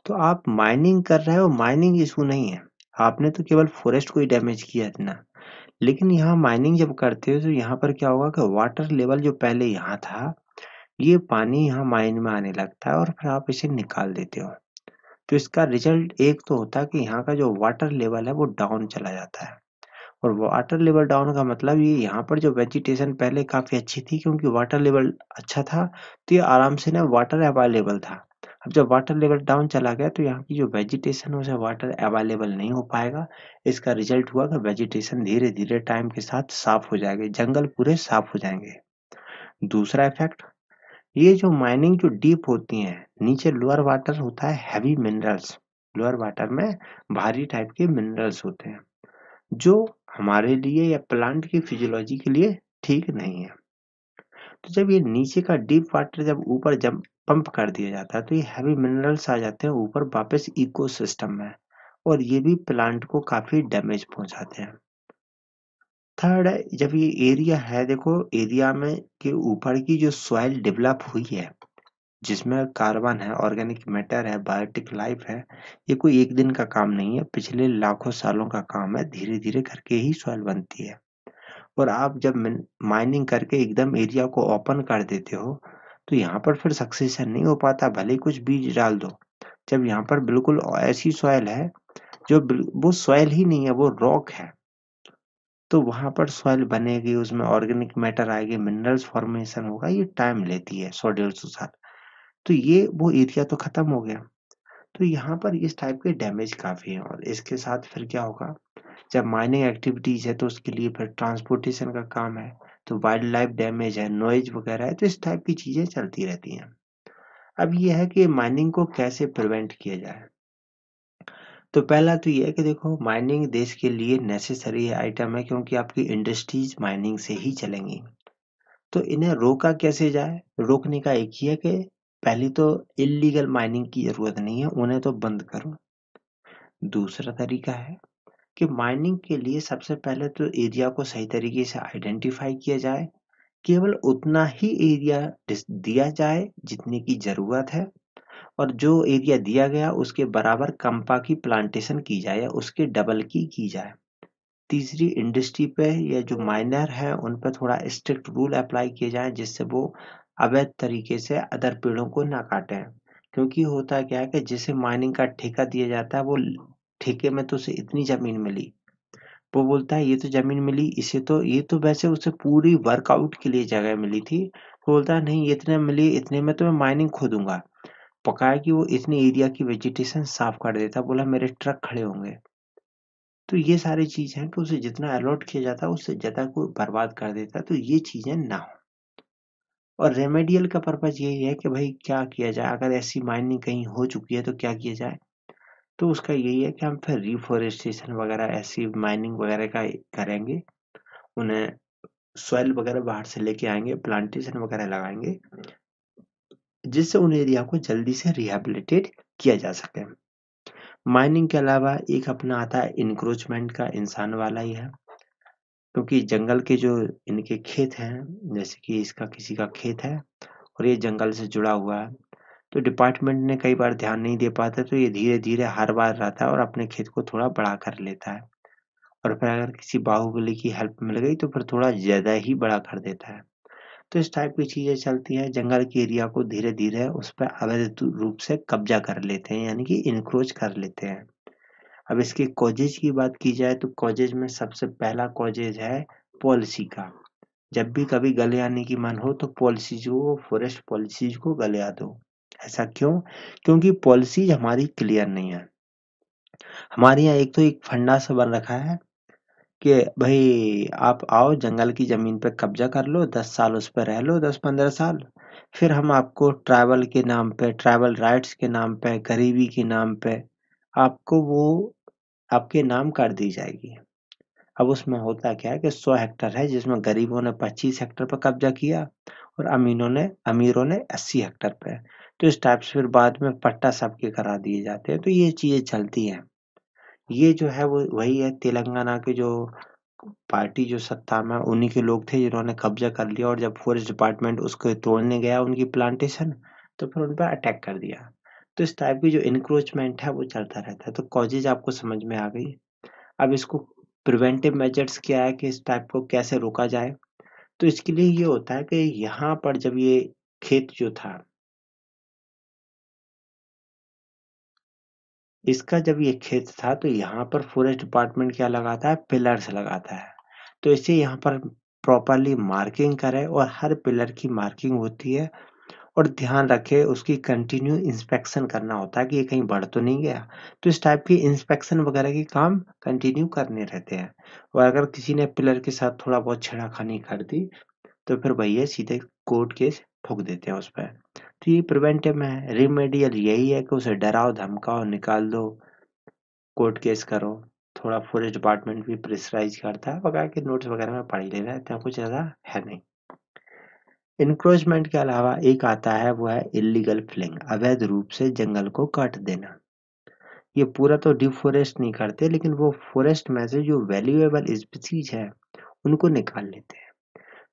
तो आप माइनिंग कर रहे हो माइनिंग इशू नहीं है आपने तो केवल फॉरेस्ट को ही डैमेज किया इतना लेकिन यहाँ माइनिंग जब करते हो तो यहाँ पर क्या होगा कि वाटर लेवल जो पहले यहाँ था ये पानी यहाँ माइन में आने लगता है और फिर आप इसे निकाल देते हो तो इसका रिजल्ट एक तो होता है कि यहाँ का जो वाटर लेवल है वो डाउन चला जाता है और वाटर लेवल डाउन का मतलब ये यहाँ पर जो वेजिटेशन पहले काफ़ी अच्छी थी क्योंकि वाटर लेवल अच्छा था तो ये आराम से ना वाटर अवेलेबल था अब जब वाटर लेवल डाउन चला गया तो यहाँ की जो वेजिटेशन है उसे वाटर अवेलेबल नहीं हो पाएगा इसका रिजल्ट हुआ कि वेजिटेशन धीरे धीरे टाइम के साथ साफ हो जाएगा जंगल पूरे साफ हो जाएंगे दूसरा इफेक्ट ये जो माइनिंग जो डीप होती है नीचे लोअर वाटर होता है हैवी मिनरल्स लोअर वाटर में भारी टाइप के मिनरल्स होते हैं जो हमारे लिए या प्लांट की फिजियोलॉजी के लिए ठीक नहीं है तो जब ये नीचे का डीप वाटर जब ऊपर जब पंप कर दिया जाता है तो ये हैवी मिनरल्स आ जाते हैं ऊपर वापस इकोसिस्टम में और ये भी प्लांट को काफ़ी डैमेज पहुंचाते हैं थर्ड जब ये एरिया है देखो एरिया में के ऊपर की जो सॉइल डेवलप हुई है जिसमें कार्बन है ऑर्गेनिक मैटर है बायोटिक लाइफ है ये कोई एक दिन का काम नहीं है पिछले लाखों सालों का काम है धीरे धीरे करके ही सॉइल बनती है और आप जब माइनिंग करके एकदम एरिया को ओपन कर देते हो तो यहाँ पर फिर सक्सेस नहीं हो पाता भले कुछ बीज डाल दो जब यहाँ पर बिल्कुल ऐसी सॉइल है जो वो सॉइल ही नहीं है वो रॉक है तो वहाँ पर सॉइल बनेगी उसमें ऑर्गेनिक मैटर आएगी मिनरल्स फॉर्मेशन होगा ये टाइम लेती है सौ डेढ़ सौ साल तो ये वो एरिया तो ख़त्म हो गया तो यहाँ पर इस टाइप के डैमेज काफ़ी हैं और इसके साथ फिर क्या होगा जब माइनिंग एक्टिविटीज़ है तो उसके लिए फिर ट्रांसपोर्टेशन का काम है तो वाइल्ड लाइफ डैमेज है नॉइज वगैरह है तो इस टाइप की चीज़ें चलती रहती हैं अब यह है कि माइनिंग को कैसे प्रिवेंट किया जाए तो पहला तो ये है कि देखो माइनिंग देश के लिए नेसेसरी आइटम है क्योंकि आपकी इंडस्ट्रीज माइनिंग से ही चलेंगी तो इन्हें रोका कैसे जाए रोकने का एक ही है कि पहली तो इलीगल माइनिंग की ज़रूरत नहीं है उन्हें तो बंद करो दूसरा तरीका है कि माइनिंग के लिए सबसे पहले तो एरिया को सही तरीके से आइडेंटिफाई किया जाए केवल उतना ही एरिया दिया जाए जितने की ज़रूरत है और जो एरिया दिया गया उसके बराबर कंपा की प्लांटेशन की जाए या उसके डबल की की जाए तीसरी इंडस्ट्री पे या जो माइनर हैं उन पर थोड़ा स्ट्रिक्ट रूल अप्लाई किए जाए जिससे वो अवैध तरीके से अदर पेड़ों को ना काटें क्योंकि होता क्या है कि जिसे माइनिंग का ठेका दिया जाता है वो ठेके में तो उसे इतनी ज़मीन मिली वो बोलता है ये तो ज़मीन मिली इसे तो ये तो वैसे उसे पूरी वर्कआउट के लिए जगह मिली थी वो बोलता है नहीं इतने मिली इतने में तो मैं माइनिंग खोदूंगा पकाया कि वो इतने एरिया की वेजिटेशन साफ कर देता बोला मेरे ट्रक खड़े होंगे तो ये सारी चीज़ है तो उसे जितना अलॉट किया जाता है उससे ज़्यादा को बर्बाद कर देता तो ये चीज़ें ना हो और रेमेडियल का पर्पज़ यही है कि भाई क्या किया जाए अगर ऐसी माइनिंग कहीं हो चुकी है तो क्या किया जाए तो उसका यही है कि हम फिर रिफोरेस्टेशन वगैरह ऐसी माइनिंग वगैरह का करेंगे उन्हें सॉइल वगैरह बाहर से लेके आएंगे प्लांटेशन वगैरह लगाएंगे जिससे उन एरिया को जल्दी से रिहेबिलिटेट किया जा सके माइनिंग के अलावा एक अपना आता है इंक्रोचमेंट का इंसान वाला ही है क्योंकि जंगल के जो इनके खेत हैं जैसे कि इसका किसी का खेत है और ये जंगल से जुड़ा हुआ है तो डिपार्टमेंट ने कई बार ध्यान नहीं दे पाता तो ये धीरे धीरे हर बार रहता है और अपने खेत को थोड़ा बड़ा कर लेता है और फिर अगर किसी बाहुबली की हेल्प मिल गई तो फिर थोड़ा ज़्यादा ही बड़ा कर देता है तो इस टाइप की चीज़ें चलती हैं जंगल के एरिया को धीरे धीरे उस पर अवैध रूप से कब्जा कर लेते हैं यानी कि इनक्रोच कर लेते हैं अब इसके कॉजेज की बात की जाए तो कॉजेज में सबसे पहला कॉजेज है पॉलिसी का जब भी कभी गले आने की मन हो तो पॉलिसीज को फॉरेस्ट पॉलिसीज को गले आ दो ऐसा क्यों क्योंकि पॉलिसीज हमारी क्लियर नहीं है हमारे यहाँ एक तो एक फंडा सा बन रखा है कि भाई आप आओ जंगल की ज़मीन पर कब्ज़ा कर लो, दस साल उस पर रह लो दस पंद्रह साल, फिर हम आपको ट्रैवल के नाम पे, ट्रैवल राइट्स के नाम पे, गरीबी के नाम पे, आपको वो आपके नाम कर दी जाएगी। अब उसमें होता क्या है कि सौ हेक्टर है जिसमें गरीबों ने पच्चीस हेक्टर पर कब्ज़ा किया और अमीनों ने अमीरों ने अस्सी हेक्टर पे, तो इस टाइप से फिर बाद में पट्टा सबके करा दिए जाते हैं, तो ये चीज़ें चलती हैं। ये जो है वो वही है तेलंगाना के जो पार्टी जो सत्ता में उन्हीं के लोग थे जिन्होंने कब्जा कर लिया और जब फॉरेस्ट डिपार्टमेंट उसको तोड़ने गया उनकी प्लांटेशन तो फिर उन पर अटैक कर दिया तो इस टाइप की जो इनक्रोचमेंट है वो चलता रहता है तो कॉजेज आपको समझ में आ गई अब इसको प्रिवेंटिव मेजर्स क्या है कि इस टाइप को कैसे रोका जाए तो इसके लिए ये होता है कि यहाँ पर जब ये खेत जो था इसका जब ये खेत था तो यहाँ पर फॉरेस्ट डिपार्टमेंट क्या लगाता है पिलर्स लगाता है तो इसे यहाँ पर प्रॉपरली मार्किंग करे और हर पिलर की मार्किंग होती है और ध्यान रखे उसकी कंटिन्यू इंस्पेक्शन करना होता है कि ये कहीं बढ़ तो नहीं गया तो इस टाइप की इंस्पेक्शन वगैरह के काम कंटिन्यू करने रहते हैं और अगर किसी ने पिलर के साथ थोड़ा बहुत छेड़ाखानी कर दी तो फिर भैया सीधे कोर्ट केस ठोक देते हैं उस पर तो ये प्रिवेंटिव में है रिमेडियल यही है कि उसे डराओ धमकाओ निकाल दो कोर्ट केस करो थोड़ा फॉरेस्ट डिपार्टमेंट भी प्रेशराइज करता है वगैरह के नोट्स वगैरह में पढ़ ही लेना इतना कुछ ज़्यादा है नहीं इंक्रोचमेंट के अलावा एक आता है वो है इलीगल फ्लिंग अवैध रूप से जंगल को काट देना ये पूरा तो डिफोरेस्ट नहीं करते लेकिन वो फॉरेस्ट में से जो वैल्यूएबल स्पीसीज है उनको निकाल लेते हैं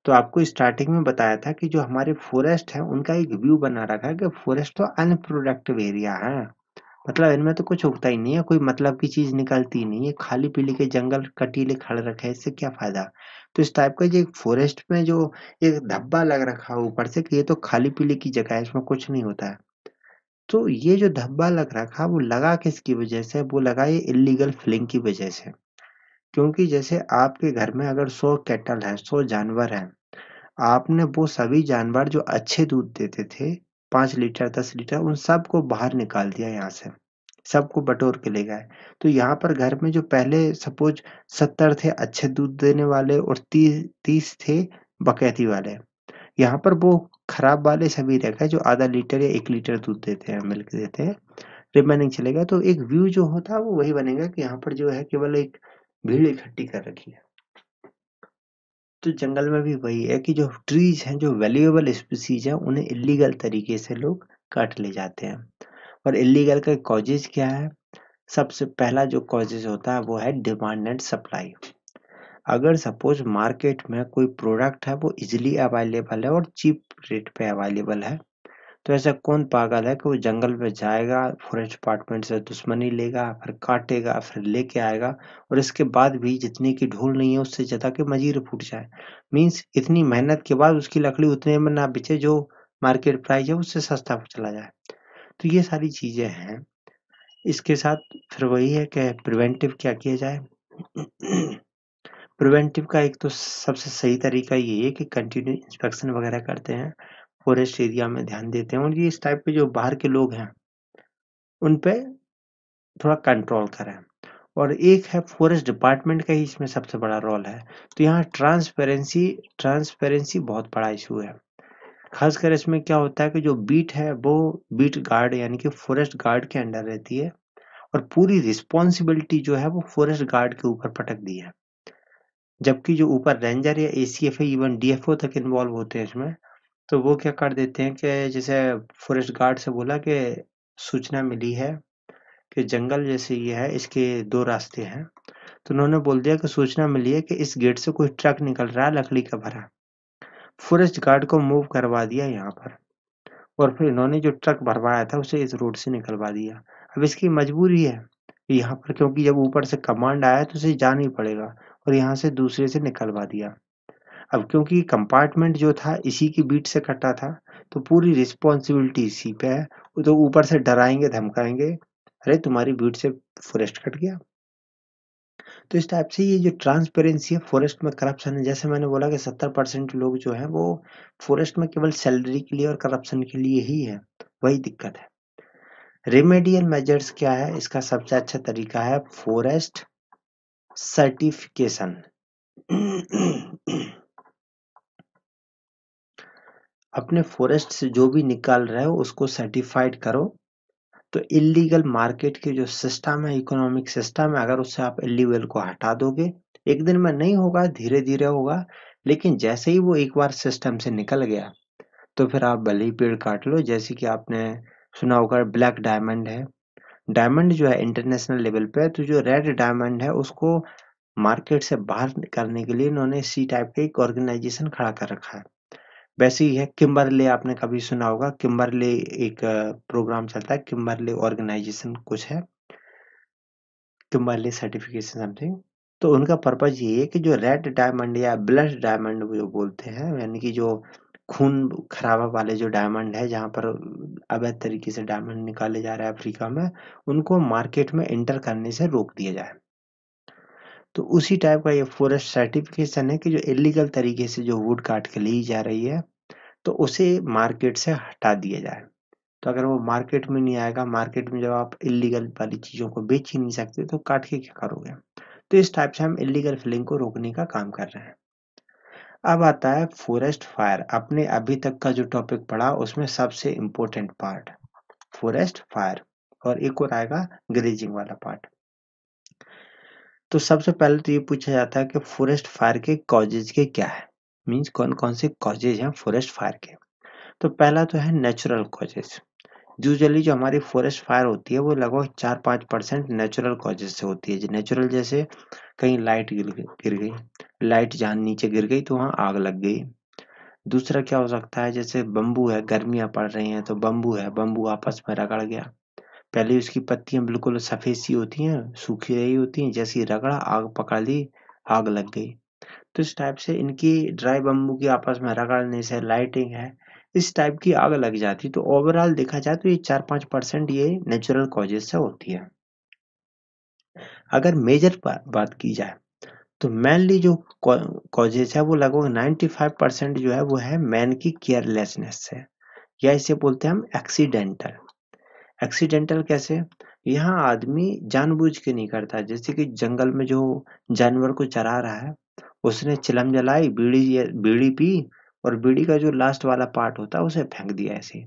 तो आपको स्टार्टिंग में बताया था कि जो हमारे फॉरेस्ट है उनका एक व्यू बना रखा है कि फॉरेस्ट तो अनप्रोडक्टिव एरिया है मतलब इनमें तो कुछ उगता ही नहीं है कोई मतलब की चीज निकलती नहीं है खाली पीली के जंगल कटीले खड़े रखे हैं इससे क्या फायदा तो इस टाइप का जो फॉरेस्ट में जो एक धब्बा लग रखा है ऊपर से कि ये तो खाली पीली की जगह है इसमें कुछ नहीं होता है तो ये जो धब्बा लग रखा है वो लगा किसकी वजह से वो लगा ये इलीगल फिलिंग की वजह से क्योंकि जैसे आपके घर में अगर 100 कैटल हैं, 100 जानवर हैं, आपने वो सभी जानवर जो अच्छे दूध देते थे, पांच लीटर, दस लीटर, उन सबको बाहर निकाल दिया यहाँ से। सबको बटोर के ले गए। तो यहाँ पर घर में जो पहले सपोज़ सत्तर थे अच्छे दूध देने वाले और तीस तीस थे बकैती वाले। यहाँ पर वो खराब वाले सभी रह गए जो आधा लीटर या एक लीटर दूध देते हैं, मिल्क देते हैं। रिमेनिंग चलेगा तो एक व्यू जो होता है वो वही बनेगा कि यहाँ पर जो है केवल एक भीड़ इकट्ठी कर रखी है तो जंगल में भी वही है कि जो ट्रीज हैं जो वैल्यूएबल स्पीसीज हैं उन्हें इलीगल तरीके से लोग काट ले जाते हैं और इलीगल का कॉजेज क्या है सबसे पहला जो कॉजेज होता है वो है डिमांड एंड सप्लाई अगर सपोज मार्केट में कोई प्रोडक्ट है वो इजिली अवेलेबल है और चीप रेट पे अवेलेबल है तो ऐसा कौन पागल है कि वो जंगल में जाएगा फॉरेस्ट डिपार्टमेंट से दुश्मनी लेगा फिर काटेगा फिर लेके आएगा और इसके बाद भी जितनी की ढोल नहीं है उससे ज़्यादा के मजीर फूट जाए मीन्स इतनी मेहनत के बाद उसकी लकड़ी उतने में ना बिचे जो मार्केट प्राइस है उससे सस्ता चला जाए तो ये सारी चीज़ें हैं इसके साथ फिर वही है कि प्रिवेंटिव क्या किया जाए प्रिवेंटिव का एक तो सबसे सही तरीका ये है कि कंटिन्यू इंस्पेक्शन वगैरह करते हैं फॉरेस्ट एरिया में ध्यान देते हैं और ये इस टाइप के जो बाहर के लोग हैं उन पे थोड़ा कंट्रोल करें और एक है फॉरेस्ट डिपार्टमेंट का ही इसमें सबसे बड़ा रोल है तो यहाँ ट्रांसपेरेंसी ट्रांसपेरेंसी बहुत बड़ा इशू है खासकर इसमें क्या होता है कि जो बीट है वो बीट गार्ड यानी कि फॉरेस्ट गार्ड के अंडर रहती है और पूरी रिस्पॉन्सिबिलिटी जो है वो फॉरेस्ट गार्ड के ऊपर पटक दी है जबकि जो ऊपर रेंजर या A C F even D F O तक इन्वॉल्व होते हैं इसमें तो वो क्या कर देते हैं कि जैसे फॉरेस्ट गार्ड से बोला कि सूचना मिली है कि जंगल जैसे ये है इसके दो रास्ते हैं तो उन्होंने बोल दिया कि सूचना मिली है कि इस गेट से कोई ट्रक निकल रहा है लकड़ी का भरा फॉरेस्ट गार्ड को मूव करवा दिया यहाँ पर और फिर इन्होंने जो ट्रक भरवाया था उसे इस रोड से निकलवा दिया अब इसकी मजबूरी है यहाँ पर क्योंकि जब ऊपर से कमांड आया तो उसे जाना ही पड़ेगा और यहाँ से दूसरे से निकलवा दिया अब क्योंकि कंपार्टमेंट जो था इसी की बीट से कटा था तो पूरी रिस्पॉन्सिबिलिटी इसी पे है तो ऊपर से डराएंगे धमकाएंगे अरे तुम्हारी बीट से फॉरेस्ट कट गया तो इस टाइप से ये जो ट्रांसपेरेंसी है फॉरेस्ट में करप्शन है जैसे मैंने बोला कि सत्तर परसेंट लोग जो हैं वो फॉरेस्ट में केवल सैलरी के लिए और करप्शन के लिए ही है वही दिक्कत है रेमेडियल मेजर्स क्या है इसका सबसे अच्छा तरीका है फॉरेस्ट सर्टिफिकेशन अपने फ़ॉरेस्ट से जो भी निकाल रहे हो उसको सर्टिफ़ाइड करो। तो इलीगल मार्केट के जो सिस्टम है इकोनॉमिक सिस्टम है अगर उससे आप इलीगल को हटा दोगे, एक दिन में नहीं होगा धीरे-धीरे होगा लेकिन जैसे ही वो एक बार सिस्टम से निकल गया, तो फिर आप भले ही पेड़ काट लो जैसे कि आपने सुना होगा ब्लैक डायमंड है। डायमंड जो है इंटरनेशनल लेवल पे तो जो रेड डायमंड है उसको मार्केट से बाहर करने के लिए इन्होंने सी टाइप का एक ऑर्गेनाइज़ेशन खड़ा कर रखा है। वैसे ही है किम्बरले आपने कभी सुना होगा किम्बरले एक प्रोग्राम चलता है किम्बरले ऑर्गेनाइजेशन कुछ है किम्बरले सर्टिफिकेशन समथिंग तो उनका पर्पज ये है कि जो रेड डायमंड या ब्लड डायमंड जो बोलते हैं यानी कि जो खून खराबा वाले जो डायमंड है जहाँ पर अवैध तरीके से डायमंड निकाले जा रहे हैं अफ्रीका में उनको मार्केट में एंटर करने से रोक दिया जाए तो उसी टाइप का ये फॉरेस्ट सर्टिफिकेशन है कि जो इलीगल तरीके से जो वुड काट के ली जा रही है तो उसे मार्केट से हटा दिया जाए तो अगर वो मार्केट में नहीं आएगा मार्केट में जब आप इलीगल वाली चीज़ों को बेच ही नहीं सकते तो काट के क्या करोगे तो इस टाइप से हम इलीगल फिलिंग को रोकने का काम कर रहे हैं अब आता है फॉरेस्ट फायर अपने अभी तक का जो टॉपिक पढ़ा उसमें सबसे इम्पोर्टेंट पार्ट फॉरेस्ट फायर और एक और आएगा ग्रेजिंग वाला पार्ट तो सबसे पहले तो ये पूछा जाता है कि फॉरेस्ट फायर के कॉजेज के क्या है मीन्स कौन कौन से कॉजेज हैं फॉरेस्ट फायर के तो पहला तो है नेचुरल कॉजेज यूजली जो हमारी फॉरेस्ट फायर होती है वो लगभग चार पाँच परसेंट नेचुरल कॉजेज से होती है नेचुरल जैसे कहीं लाइट गिर गिर गई लाइट जहाँ नीचे गिर गई तो वहाँ आग लग गई दूसरा क्या हो सकता है जैसे बम्बू है गर्मियाँ पड़ रही हैं तो बम्बू है बम्बू आपस में रगड़ गया पहले उसकी पत्तियां बिल्कुल सफ़ेद सी होती हैं, सूखी रही होती हैं, जैसी रगड़ा आग पकड़ ली, आग लग गई। तो इस टाइप से इनकी ड्राई बम्बू की आपस में रगड़ने से लाइटिंग है, इस टाइप की आग लग जाती है। तो ओवरऑल देखा जाए तो ये चार पांच परसेंट ये नेचुरल कॉजेज़ से होती है। अगर मेजर बात की जाए, तो मेनली जो कॉजेज़ है वो लगभग 95 परसेंट जो है वो है मैन की केयरलेसनेस से या इसे बोलते हैं हम एक्सीडेंटल। एक्सीडेंटल कैसे? यहाँ आदमी जानबूझ के नहीं करता जैसे कि जंगल में जो जानवर को चरा रहा है उसने चिलम जलाई बीड़ी बीड़ी पी और बीड़ी का जो लास्ट वाला पार्ट होता है उसे फेंक दिया ऐसे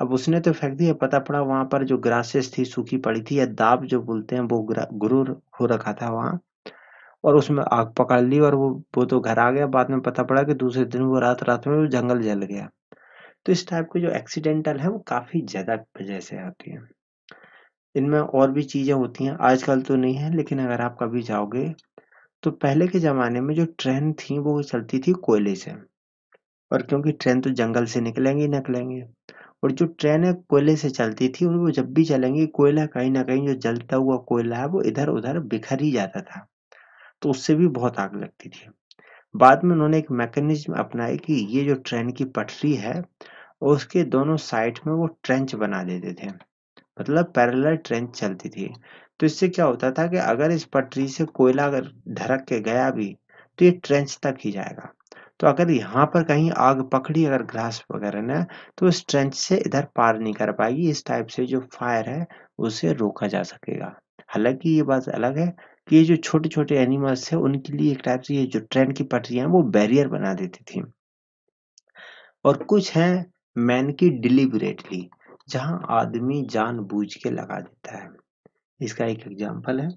अब उसने तो फेंक दिया पता पड़ा वहां पर जो ग्रासेस थी सूखी पड़ी थी या दाब जो बोलते हैं वो ग्रा गुरूर हो रखा था वहां और उसमें आग पकड़ ली और वो वो तो घर आ गया बाद में पता पड़ा कि दूसरे दिन वो रात-रात में वो जंगल जल गया। तो इस टाइप के जो एक्सीडेंटल है वो काफ़ी ज़्यादा वजह से आती है इनमें और भी चीज़ें होती हैं आजकल तो नहीं है लेकिन अगर आप कभी जाओगे तो पहले के ज़माने में जो ट्रेन थी वो चलती थी कोयले से और क्योंकि ट्रेन तो जंगल से निकलेंगे ही निकलेंगे और जो ट्रेन है कोयले से चलती थी वो जब भी चलेंगी कोयला कहीं ना कहीं जो जलता हुआ कोयला है वो इधर उधर बिखर ही जाता था तो उससे भी बहुत आग लगती थी बाद में उन्होंने एक मैकेनिज्म अपनाया कि ये जो ट्रेन की पटरी है और उसके दोनों साइड में वो ट्रेंच बना देते थे मतलब पैरल ट्रेंच चलती थी तो इससे क्या होता था कि अगर इस पटरी से कोयला अगर धड़क के गया भी तो ये ट्रेंच तक ही जाएगा तो अगर यहाँ पर कहीं आग पकड़ी अगर ग्रास वगैरह ने तो इस ट्रेंच से इधर पार नहीं कर पाएगी इस टाइप से जो फायर है उसे रोका जा सकेगा हालांकि ये बात अलग है कि ये जो छोटे छोटे एनिमल्स है उनके लिए एक टाइप से ये जो ट्रेन की पटरियां वो बैरियर बना देती थी और कुछ हैं मैन की डिलीवरेटली जहां आदमी जान बूझ के लगा देता है इसका एक एग्जाम्पल है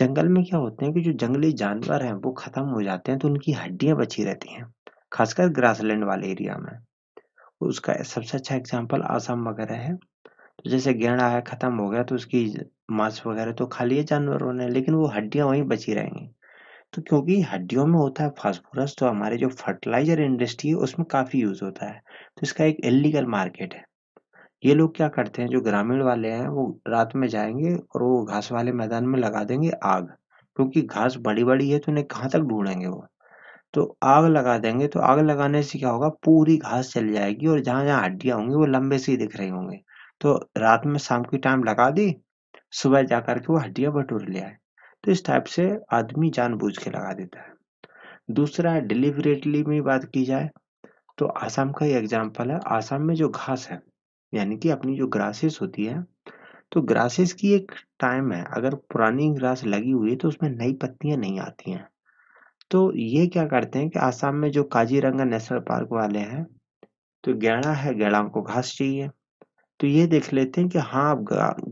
जंगल में क्या होते हैं कि जो जंगली जानवर हैं वो खत्म हो जाते हैं तो उनकी हड्डियां बची रहती हैं खासकर ग्रासलैंड वाले एरिया में उसका सबसे अच्छा एग्जाम्पल आसाम वगैरह है तो जैसे गेंडा है खत्म हो गया तो उसकी मांस वगैरह तो खा लिए जानवरों ने लेकिन वो हड्डियां वहीं बची रहेंगी तो क्योंकि हड्डियों में होता है फास्फोरस तो हमारे जो फर्टिलाइजर इंडस्ट्री है उसमें काफ़ी यूज़ होता है तो इसका एक इलीगल मार्केट है ये लोग क्या करते हैं जो ग्रामीण वाले हैं वो रात में जाएंगे और वो घास वाले मैदान में लगा देंगे आग क्योंकि घास बड़ी बड़ी है तो उन्हें कहाँ तक ढूंढेंगे वो तो आग लगा देंगे तो आग लगाने से क्या होगा पूरी घास चल जाएगी और जहां जहाँ हड्डियाँ होंगी वो लंबे से ही दिख रही होंगे तो रात में शाम की टाइम लगा दी सुबह जाकर के वो हड्डियाँ बटोर ले आए तो इस टाइप से आदमी जानबूझ के लगा देता है दूसरा डिलीवरेटली में बात की जाए तो आसाम का ही एग्जाम्पल है आसाम में जो घास है यानी कि अपनी जो ग्रासेस होती है तो ग्रासेस की एक टाइम है अगर पुरानी ग्रास लगी हुई है तो उसमें नई पत्तियां नहीं आती हैं तो ये क्या करते हैं कि आसाम में जो काजीरंगा नेशनल पार्क वाले हैं तो गैड़ा है गैड़ा को घास चाहिए तो ये देख लेते हैं कि हाँ अब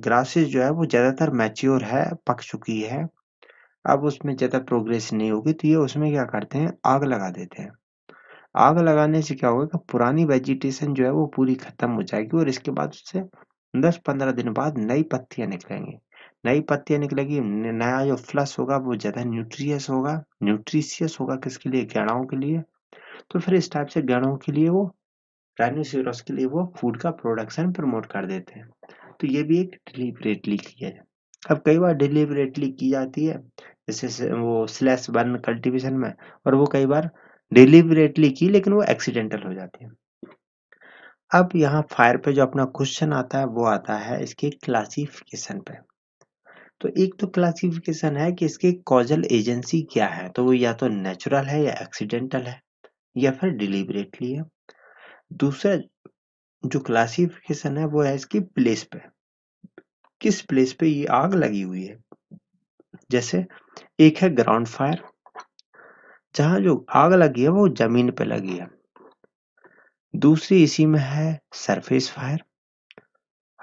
ग्रासेस जो है वो ज़्यादातर मैच्योर है पक चुकी है अब उसमें ज़्यादा प्रोग्रेस नहीं होगी तो ये उसमें क्या करते हैं आग लगा देते हैं आग लगाने से क्या होगा कि पुरानी वेजिटेशन जो है वो पूरी ख़त्म हो जाएगी और इसके बाद उससे दस पंद्रह दिन बाद नई पत्तियाँ निकलेंगी नई पत्तियाँ निकलेगी नया जो फ्लस होगा वो ज़्यादा न्यूट्रियस होगा न्यूट्रिशियस होगा किसके लिए गणों के लिए तो फिर इस टाइप से गणों के लिए वो राइनोसिरस के लिए वो फूड का प्रोडक्शन प्रमोट कर देते हैं तो ये भी एक डिलीवरेटली किया जाए अब कई बार डिलीवरेटली की जाती है जैसे वो स्लैश वन कल्टीवेशन में और वो कई बार डिलीवरेटली की लेकिन वो एक्सीडेंटल हो जाती है अब यहाँ फायर पे जो अपना क्वेश्चन आता है वो आता है इसके क्लासिफिकेशन पे तो एक तो क्लासिफिकेशन है कि इसके कॉजल एजेंसी क्या है तो वो या तो नेचुरल है या एक्सीडेंटल है या फिर डिलीवरेटली है दूसरा जो क्लासिफिकेशन है वो है इसकी प्लेस पे किस प्लेस पे ये आग लगी हुई है जैसे एक है ग्राउंड फायर जहां जो आग लगी है वो जमीन पे लगी है दूसरी इसी में है सरफेस फायर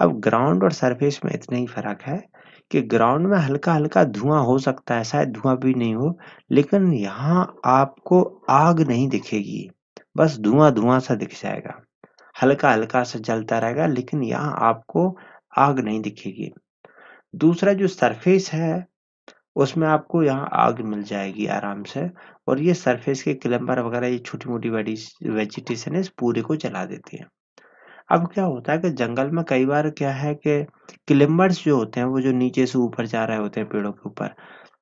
अब ग्राउंड और सरफेस में इतना ही फर्क है कि ग्राउंड में हल्का हल्का धुआं हो सकता है शायद धुआं भी नहीं हो लेकिन यहाँ आपको आग नहीं दिखेगी बस धुआं धुआं सा दिख जाएगा हल्का हल्का सा जलता रहेगा लेकिन यहाँ आपको आग नहीं दिखेगी दूसरा जो सरफेस है उसमें आपको यहाँ आग मिल जाएगी आराम से और ये सरफेस के क्लम्बर वगैरह ये छोटी मोटी वेजिटेशन है इस पूरे को जला देती है अब क्या होता है कि जंगल में कई बार क्या है कि क्लिम्बर्स जो होते हैं वो जो नीचे से ऊपर जा रहे होते हैं पेड़ों के ऊपर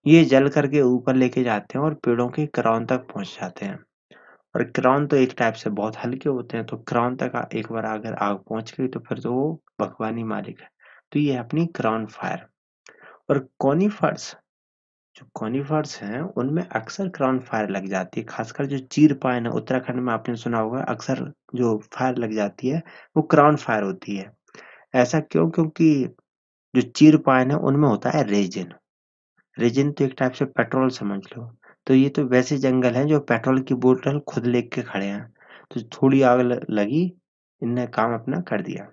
ये जल करके ऊपर लेके जाते हैं और पेड़ों के क्राउन तक पहुंच जाते हैं और क्राउन तो एक टाइप से बहुत हल्के होते हैं तो क्राउन तक एक बार अगर आग पहुंच गई तो फिर तो वो भगवानी मालिक है तो ये अपनी क्राउन फायर और कॉनीफर्स जो कॉनिफ़र्स हैं, उनमें अक्सर क्राउन फायर लग जाती है, खासकर जो चीर पाइन है, उत्तराखंड में आपने सुना होगा अक्सर जो फायर लग जाती है, वो क्राउन फायर होती है। ऐसा क्यों? क्योंकि जो चीर पाइन है, उनमें होता है रेज़िन। रेज़िन तो एक टाइप से पेट्रोल समझ लो, तो ये तो वैसे जंगल हैं जो पेट्रोल की बोतल खुद लेके खड़े हैं, तो थोड़ी आग लगी, इनने काम अपना कर दिया।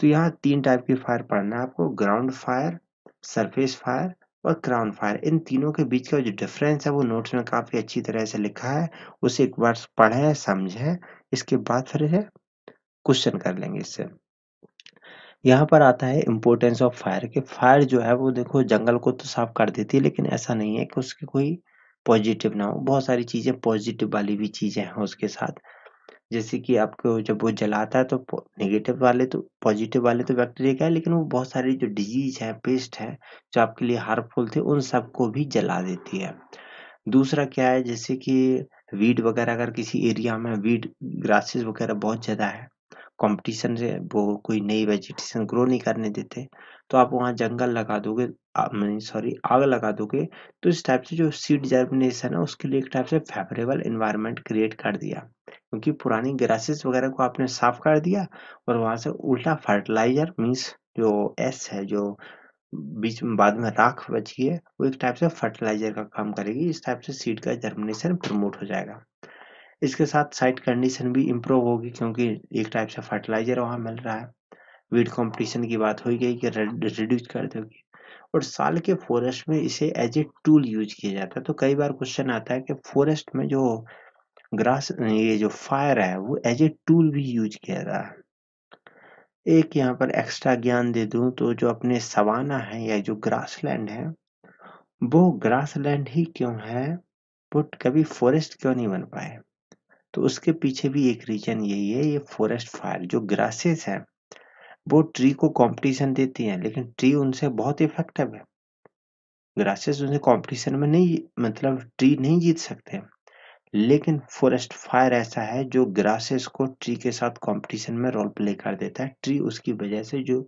तो यहाँ तीन टाइप की फायर पढ़ना है आपको ग्राउंड फायर, सरफेस फायर और क्राउन फायर इन तीनों के बीच का जो डिफरेंस है वो नोट्स में काफ़ी अच्छी तरह से लिखा है उसे एक बार पढ़ें समझें इसके बाद फिर क्वेश्चन कर लेंगे इससे यहाँ पर आता है इम्पोर्टेंस ऑफ फायर कि फायर जो है वो देखो जंगल को तो साफ कर देती है लेकिन ऐसा नहीं है कि उसकी कोई पॉजिटिव ना हो बहुत सारी चीज़ें पॉजिटिव वाली भी चीज़ें हैं उसके साथ जैसे कि आपको जब वो जलाता है तो नेगेटिव वाले तो पॉजिटिव वाले तो बैक्टीरिया का है लेकिन वो बहुत सारी जो डिजीज है पेस्ट है जो आपके लिए हार्मफुल थे उन सबको भी जला देती है दूसरा क्या है जैसे कि वीड वगैरह अगर किसी एरिया में वीड ग्रासेस वगैरह बहुत ज़्यादा है कंपटीशन से वो कोई नई वेजिटेशन ग्रो नहीं करने देते तो आप वहाँ जंगल लगा दोगे मैंने सॉरी आग लगा दोगे तो इस टाइप से जो सीड जर्मिनेशन है उसके लिए एक टाइप से फेवरेबल इन्वायरमेंट क्रिएट कर दिया क्योंकि पुरानी ग्रासेस वगैरह को आपने साफ कर दिया और वहाँ से उल्टा फर्टिलाइजर मीन्स जो एस है जो बीच में बाद में राख बची है वो एक टाइप से फर्टिलाइजर का काम करेगी इस टाइप से सीड का जर्मिनेशन प्रमोट हो जाएगा इसके साथ साइट कंडीशन भी इम्प्रूव होगी क्योंकि एक टाइप से फर्टिलाइजर वहाँ मिल रहा है वीड कंपटीशन की बात हो गई कि रिड्यूस कर दोगे और साल के फॉरेस्ट में इसे एज ए टूल यूज किया जाता है तो कई बार क्वेश्चन आता है कि फॉरेस्ट में जो ग्रास ये जो फायर है वो एज ए टूल भी यूज किया जा रहा है एक यहाँ पर एक्स्ट्रा ज्ञान दे दूं तो जो अपने सवाना है या जो ग्रासलैंड है वो ग्रासलैंड ही क्यों है बट कभी फॉरेस्ट क्यों नहीं बन पाए तो उसके पीछे भी एक रीजन यही है ये फॉरेस्ट फायर जो ग्रासेस है वो ट्री को कंपटीशन देती हैं लेकिन ट्री उनसे बहुत इफेक्टिव है ग्रासेस उनसे कंपटीशन में नहीं मतलब ट्री नहीं जीत सकते लेकिन फॉरेस्ट फायर ऐसा है जो ग्रासेस को ट्री के साथ कंपटीशन में रोल प्ले कर देता है ट्री उसकी वजह से जो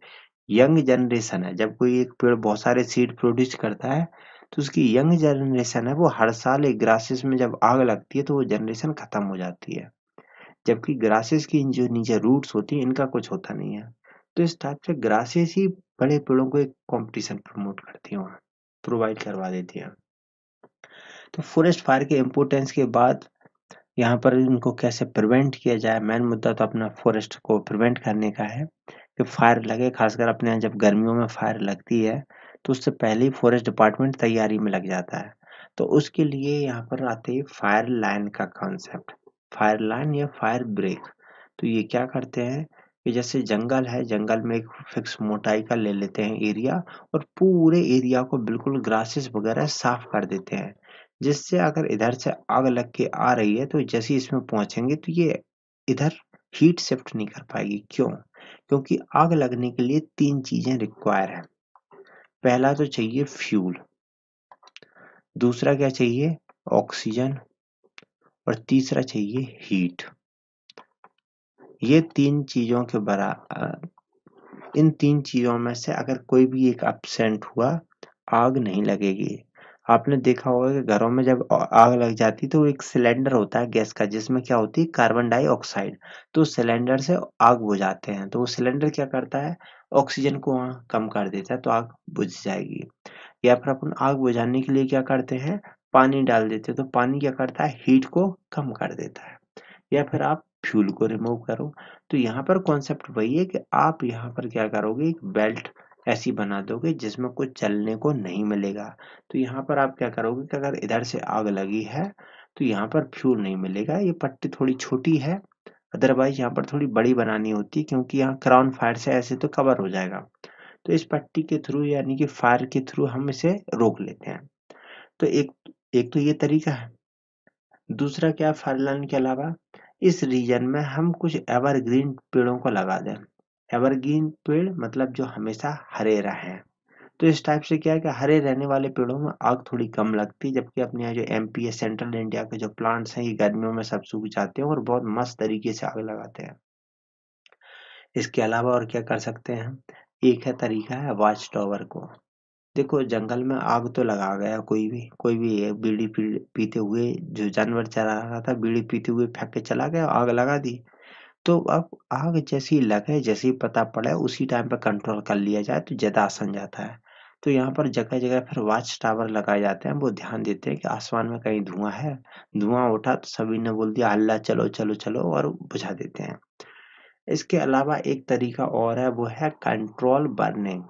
यंग जनरेशन है जब कोई एक पेड़ बहुत सारे सीड प्रोड्यूस करता है तो उसकी यंग जनरेशन है वो हर साल एक ग्रासेस में जब आग लगती है तो वो जनरेशन खत्म हो जाती है जबकि ग्रासेस की जो नीचे रूट्स होती है इनका कुछ होता नहीं है तो इस टाइप से ग्रासेस ही बड़े पेड़ों को एक कंपटीशन प्रमोट करती है प्रोवाइड करवा देती है तो फॉरेस्ट फायर के इम्पोर्टेंस के बाद यहाँ पर इनको कैसे प्रिवेंट किया जाए मेन मुद्दा तो अपना फॉरेस्ट को प्रिवेंट करने का है कि फायर लगे खासकर अपने यहाँ जब गर्मियों में फायर लगती है तो उससे पहले ही फॉरेस्ट डिपार्टमेंट तैयारी में लग जाता है तो उसके लिए यहाँ पर आते हैं फायर लाइन का कॉन्सेप्ट फायर लाइन या फायर ब्रेक तो ये क्या करते हैं कि जैसे जंगल है जंगल में एक फिक्स मोटाई का ले लेते हैं एरिया और पूरे एरिया को बिल्कुल ग्रासेस वगैरह साफ कर देते हैं जिससे अगर इधर से आग लग के आ रही है तो जैसे इसमें पहुंचेंगे तो ये इधर हीट शिफ्ट नहीं कर पाएगी क्यों क्योंकि आग लगने के लिए तीन चीजें रिक्वायर है पहला तो चाहिए फ्यूल दूसरा क्या चाहिए ऑक्सीजन और तीसरा चाहिए हीट ये तीन चीज़ों के बरा इन तीन चीज़ों में से अगर कोई भी एक अपसेंट हुआ आग नहीं लगेगी आपने देखा होगा कि घरों में जब आग लग जाती तो एक सिलेंडर होता है गैस का जिसमें क्या होती है कार्बन डाइऑक्साइड तो सिलेंडर से आग बुझाते हैं तो वो सिलेंडर क्या करता है ऑक्सीजन को वहाँ कम कर देता है तो आग बुझ जाएगी या फिर अपन आग बुझाने के लिए क्या करते हैं पानी डाल देते हैं तो पानी क्या करता है हीट को कम कर देता है या फिर आप फ्यूल को रिमूव करो तो यहाँ पर कॉन्सेप्ट वही है कि आप यहाँ पर क्या करोगे एक बेल्ट ऐसी बना दोगे जिसमें कुछ चलने को नहीं मिलेगा तो यहाँ पर आप क्या करोगे कि अगर इधर से आग लगी है तो यहाँ पर फ्यूल नहीं मिलेगा ये पट्टी थोड़ी छोटी है अदरवाइज यहाँ पर थोड़ी बड़ी बनानी होती है क्योंकि यहाँ क्राउन फायर से ऐसे तो कवर हो जाएगा तो इस पट्टी के थ्रू यानी कि फायर के थ्रू हम इसे रोक लेते हैं तो एक एक तो ये तरीका है दूसरा क्या फायर लाइन के अलावा इस रीजन में हम कुछ एवरग्रीन पेड़ों को लगा दें एवरग्रीन पेड़ मतलब जो हमेशा हरे रहें तो इस टाइप से क्या है कि हरे रहने वाले पेड़ों में आग थोड़ी कम लगती है जबकि अपने यहाँ जो एम सेंट्रल इंडिया के जो प्लांट्स हैं ये गर्मियों में सब सूख जाते हैं और बहुत मस्त तरीके से आग लगाते हैं इसके अलावा और क्या कर सकते हैं एक है तरीका है वॉच टॉवर को देखो जंगल में आग तो लगा गया कोई भी कोई भी है बीड़ी पीते हुए जो जानवर चला रहा था बीड़ी पीते हुए फेंक के चला गया आग लगा दी तो अब आग जैसी लगे जैसी पता पड़े उसी टाइम पर कंट्रोल कर लिया जाए तो ज्यादा आसान जाता है तो यहाँ पर जगह जगह फिर वॉच टावर लगाए जाते हैं वो ध्यान देते हैं कि आसमान में कहीं धुआं है धुआं उठा तो सभी ने बोल दिया हल्ला चलो चलो चलो और बुझा देते हैं इसके अलावा एक तरीका और है वो है कंट्रोल बर्निंग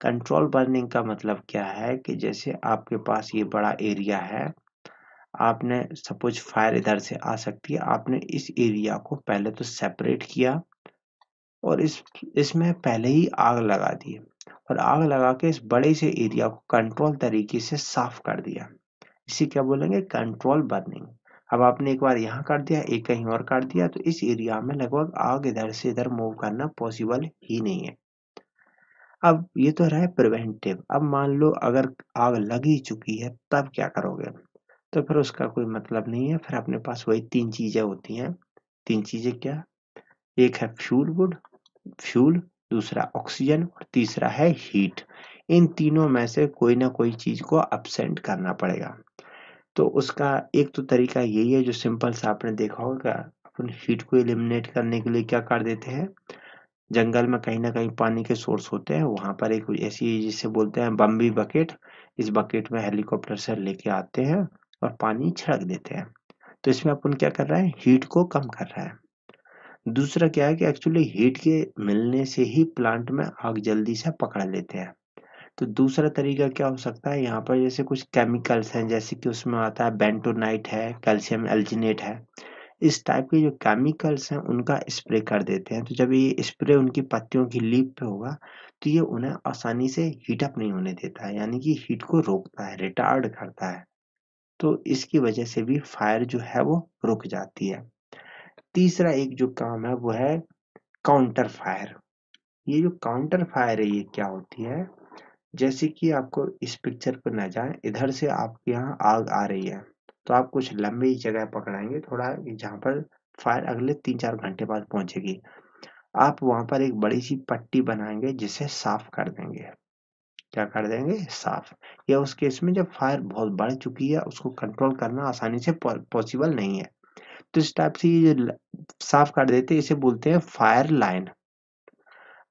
कंट्रोल बर्निंग का मतलब क्या है कि जैसे आपके पास ये बड़ा एरिया है आपने सपोज फायर इधर से आ सकती है आपने इस एरिया को पहले तो सेपरेट किया और इस इसमें पहले ही आग लगा दी और आग लगा के इस बड़े से एरिया को कंट्रोल तरीके से साफ कर दिया इसी क्या बोलेंगे कंट्रोल बर्निंग अब आपने एक बार यहाँ कर दिया एक कहीं और कर दिया तो इस एरिया में लगभग आग इधर से इधर मूव करना पॉसिबल ही नहीं है अब ये तो रहा प्रिवेंटिव अब मान लो अगर आग लग ही चुकी है तब क्या करोगे तो फिर उसका कोई मतलब नहीं है फिर अपने पास वही तीन चीज़ें होती हैं तीन चीज़ें क्या एक है फ्यूल वुड फ्यूल दूसरा ऑक्सीजन और तीसरा है हीट इन तीनों में से कोई ना कोई चीज़ को अपसेंट करना पड़ेगा तो उसका एक तो तरीका यही है जो सिंपल सा आपने देखा होगा अपन हीट को एलिमिनेट करने के लिए क्या कर देते हैं जंगल में कहीं ना कहीं पानी के सोर्स होते हैं वहां पर एक ऐसी जिसे बोलते हैं बम्बी बकेट इस बकेट में हेलीकॉप्टर से लेके आते हैं और पानी छिड़क देते हैं तो इसमें अपन क्या कर रहे हैं हीट को कम कर रहा है दूसरा क्या है कि एक्चुअली हीट के मिलने से ही प्लांट में आग जल्दी से पकड़ लेते हैं तो दूसरा तरीका क्या हो सकता है यहाँ पर जैसे कुछ केमिकल्स हैं जैसे कि उसमें आता है बेंटोनाइट है कैल्शियम एल्जिनेट है इस टाइप के जो केमिकल्स हैं उनका स्प्रे कर देते हैं तो जब ये स्प्रे उनकी पत्तियों की लीप पे होगा तो ये उन्हें आसानी से हीट अप नहीं होने देता है यानी कि हीट को रोकता है रिटार्ड करता है तो इसकी वजह से भी फायर जो है वो रुक जाती है तीसरा एक जो काम है वो है काउंटर फायर ये जो काउंटर फायर है ये क्या होती है जैसे कि आपको इस पिक्चर पर न जाए इधर से आपके यहाँ आग आ रही है तो आप कुछ लंबी जगह पकड़ाएंगे थोड़ा जहाँ पर फायर अगले तीन चार घंटे बाद पहुंचेगी आप वहां पर एक बड़ी सी पट्टी बनाएंगे जिसे साफ कर देंगे क्या कर देंगे साफ या उस केस में जब फायर बहुत बढ़ चुकी है उसको कंट्रोल करना आसानी से पॉसिबल नहीं है तो इस टाइप से ये साफ कर देते इसे बोलते हैं फायर लाइन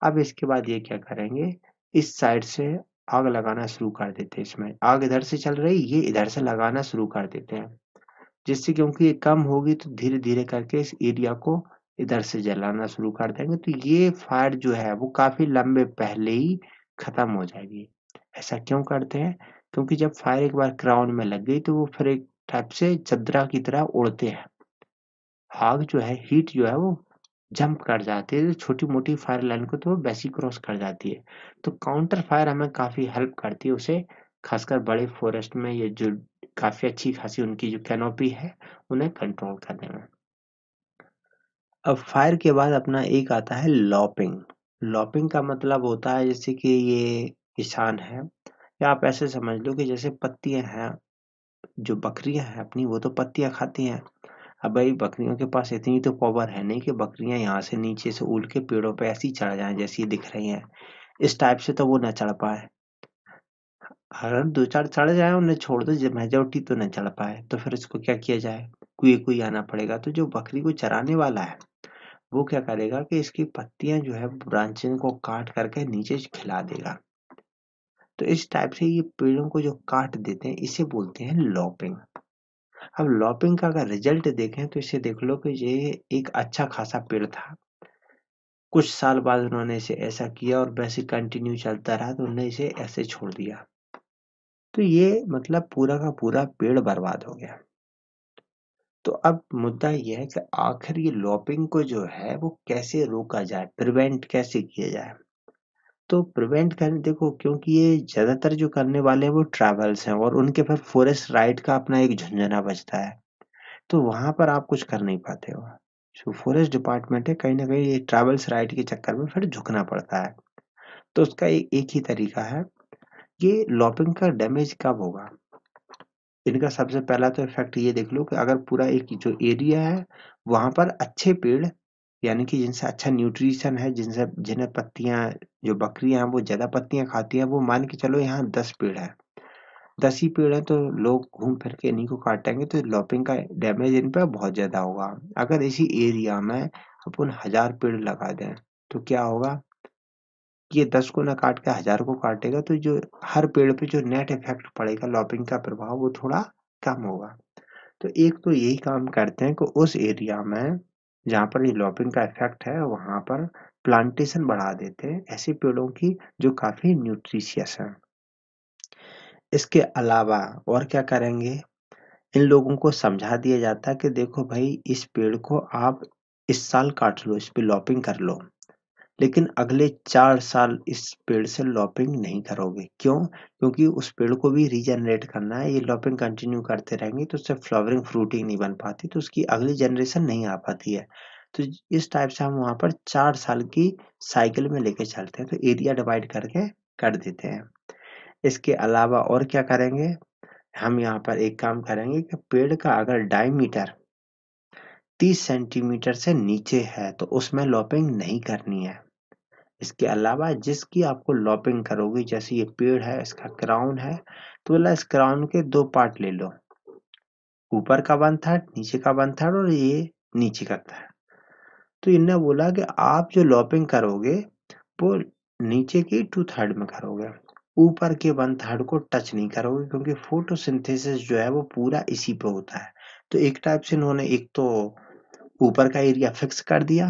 अब इसके बाद ये क्या करेंगे इस साइड से आग लगाना शुरू कर देते हैं इसमें आग इधर से चल रही ये इधर से लगाना शुरू कर देते हैं जिससे क्योंकि ये कम होगी तो धीरे धीरे करके इस एरिया को इधर से जलाना शुरू कर देंगे तो ये फायर जो है वो काफी लंबे पहले ही खत्म हो जाएगी ऐसा क्यों करते हैं क्योंकि जब फायर एक बार क्राउन में लग गई तो वो फिर एक टाइप से चदरा की तरह उड़ते हैं आग जो है हीट जो है वो जंप कर जाती है छोटी मोटी फायर लाइन को तो वो वैसी क्रॉस कर जाती है तो काउंटर फायर हमें काफ़ी हेल्प करती है उसे खासकर बड़े फॉरेस्ट में ये जो काफ़ी अच्छी खासी उनकी जो कैनोपी है उन्हें कंट्रोल करने में अब फायर के बाद अपना एक आता है लॉपिंग लॉपिंग का मतलब होता है जैसे कि ये किसान है या आप ऐसे समझ लो कि जैसे पत्तियां हैं जो बकरियां हैं अपनी वो तो पत्तियां खाती हैं अब भाई बकरियों के पास इतनी तो पावर है नहीं कि बकरियां यहाँ से नीचे से उल के पेड़ों पे ऐसी चढ़ जाएं जैसी दिख रही हैं इस टाइप से तो वो न चढ़ पाए अगर दो चार चढ़ जाए उन्हें छोड़ दो जब मेजोरिटी तो न चढ़ पाए तो फिर इसको क्या किया जाए कुएं कोई आना पड़ेगा तो जो बकरी को चराने वाला है वो क्या करेगा कि इसकी पत्तियां जो है ब्रांचिंग को काट करके नीचे खिला देगा तो इस टाइप से ये पेड़ों को जो काट देते हैं इसे बोलते हैं लॉपिंग अब लॉपिंग का अगर रिजल्ट देखें तो इसे देख लो कि ये एक अच्छा खासा पेड़ था कुछ साल बाद उन्होंने इसे ऐसा किया और वैसे कंटिन्यू चलता रहा तो उन्होंने इसे ऐसे छोड़ दिया तो ये मतलब पूरा का पूरा पेड़ बर्बाद हो गया तो अब मुद्दा यह है कि आखिर ये लॉपिंग को जो है वो कैसे रोका जाए प्रिवेंट कैसे किया जाए तो प्रिवेंट कर देखो क्योंकि ये ज़्यादातर जो करने वाले हैं वो ट्रैवल्स हैं और उनके फिर फॉरेस्ट राइड का अपना एक झंझना बचता है। तो वहां पर आप कुछ कर नहीं पाते हो। जो फॉरेस्ट डिपार्टमेंट है कहीं ना कहीं ये ट्रैवल्स राइड के चक्कर में फिर झुकना पड़ता है। तो उसका ए एक ही तरीका है, ये लॉपिंग का डैमेज कब होगा? इनका सबसे पहला तो इफ़ेक्ट ये देख लो कि अगर पूरा एक जो एरिया है, वहां पर अच्छे पेड़ यानी कि जिनसे अच्छा न्यूट्रिशन है जिनसे जिन्हें पत्तियाँ जो बकरियाँ हैं वो ज़्यादा पत्तियाँ खाती हैं वो मान के चलो यहाँ दस पेड़ है दस ही पेड़ है तो लोग घूम फिर के इन्हीं को काटेंगे तो लॉपिंग का डैमेज इन पर बहुत ज़्यादा होगा अगर इसी एरिया में अपन हजार पेड़ लगा दें तो क्या होगा ये दस को ना काट के हजार को काटेगा तो जो हर पेड़ पे जो नेट इफेक्ट पड़ेगा लॉपिंग का प्रभाव वो थोड़ा कम होगा तो एक तो यही काम करते हैं कि उस एरिया में जहाँ पर लॉपिंग का इफेक्ट है वहां पर प्लांटेशन बढ़ा देते हैं ऐसे पेड़ों की जो काफ़ी न्यूट्रिशियस है इसके अलावा और क्या करेंगे इन लोगों को समझा दिया जाता है कि देखो भाई इस पेड़ को आप इस साल काट लो इस पर लॉपिंग कर लो लेकिन अगले चार साल इस पेड़ से लॉपिंग नहीं करोगे क्यों क्योंकि उस पेड़ को भी रीजनरेट करना है ये लॉपिंग कंटिन्यू करते रहेंगे तो उससे फ्लावरिंग फ्रूटिंग नहीं बन पाती तो उसकी अगली जनरेशन नहीं आ पाती है तो इस टाइप से हम वहाँ पर चार साल की साइकिल में लेके चलते हैं तो एरिया डिवाइड करके कर देते हैं इसके अलावा और क्या करेंगे हम यहाँ पर एक काम करेंगे कि पेड़ का अगर डायमीटर 30 सेंटीमीटर से नीचे है तो उसमें लॉपिंग नहीं करनी है इसके अलावा जिसकी आपको लॉपिंग करोगे जैसे ये पेड़ है इसका क्राउन है तो बोला इस क्राउन के दो पार्ट ले लो ऊपर का वन थर्ड नीचे का वन थर्ड और ये नीचे का थर्ड तो इनने बोला कि आप जो लॉपिंग करोगे वो नीचे के टू थर्ड में करोगे ऊपर के वन थर्ड को टच नहीं करोगे क्योंकि फोटोसिंथेसिस जो है वो पूरा इसी पे होता है तो एक टाइप से इन्होंने एक तो ऊपर का एरिया फिक्स कर दिया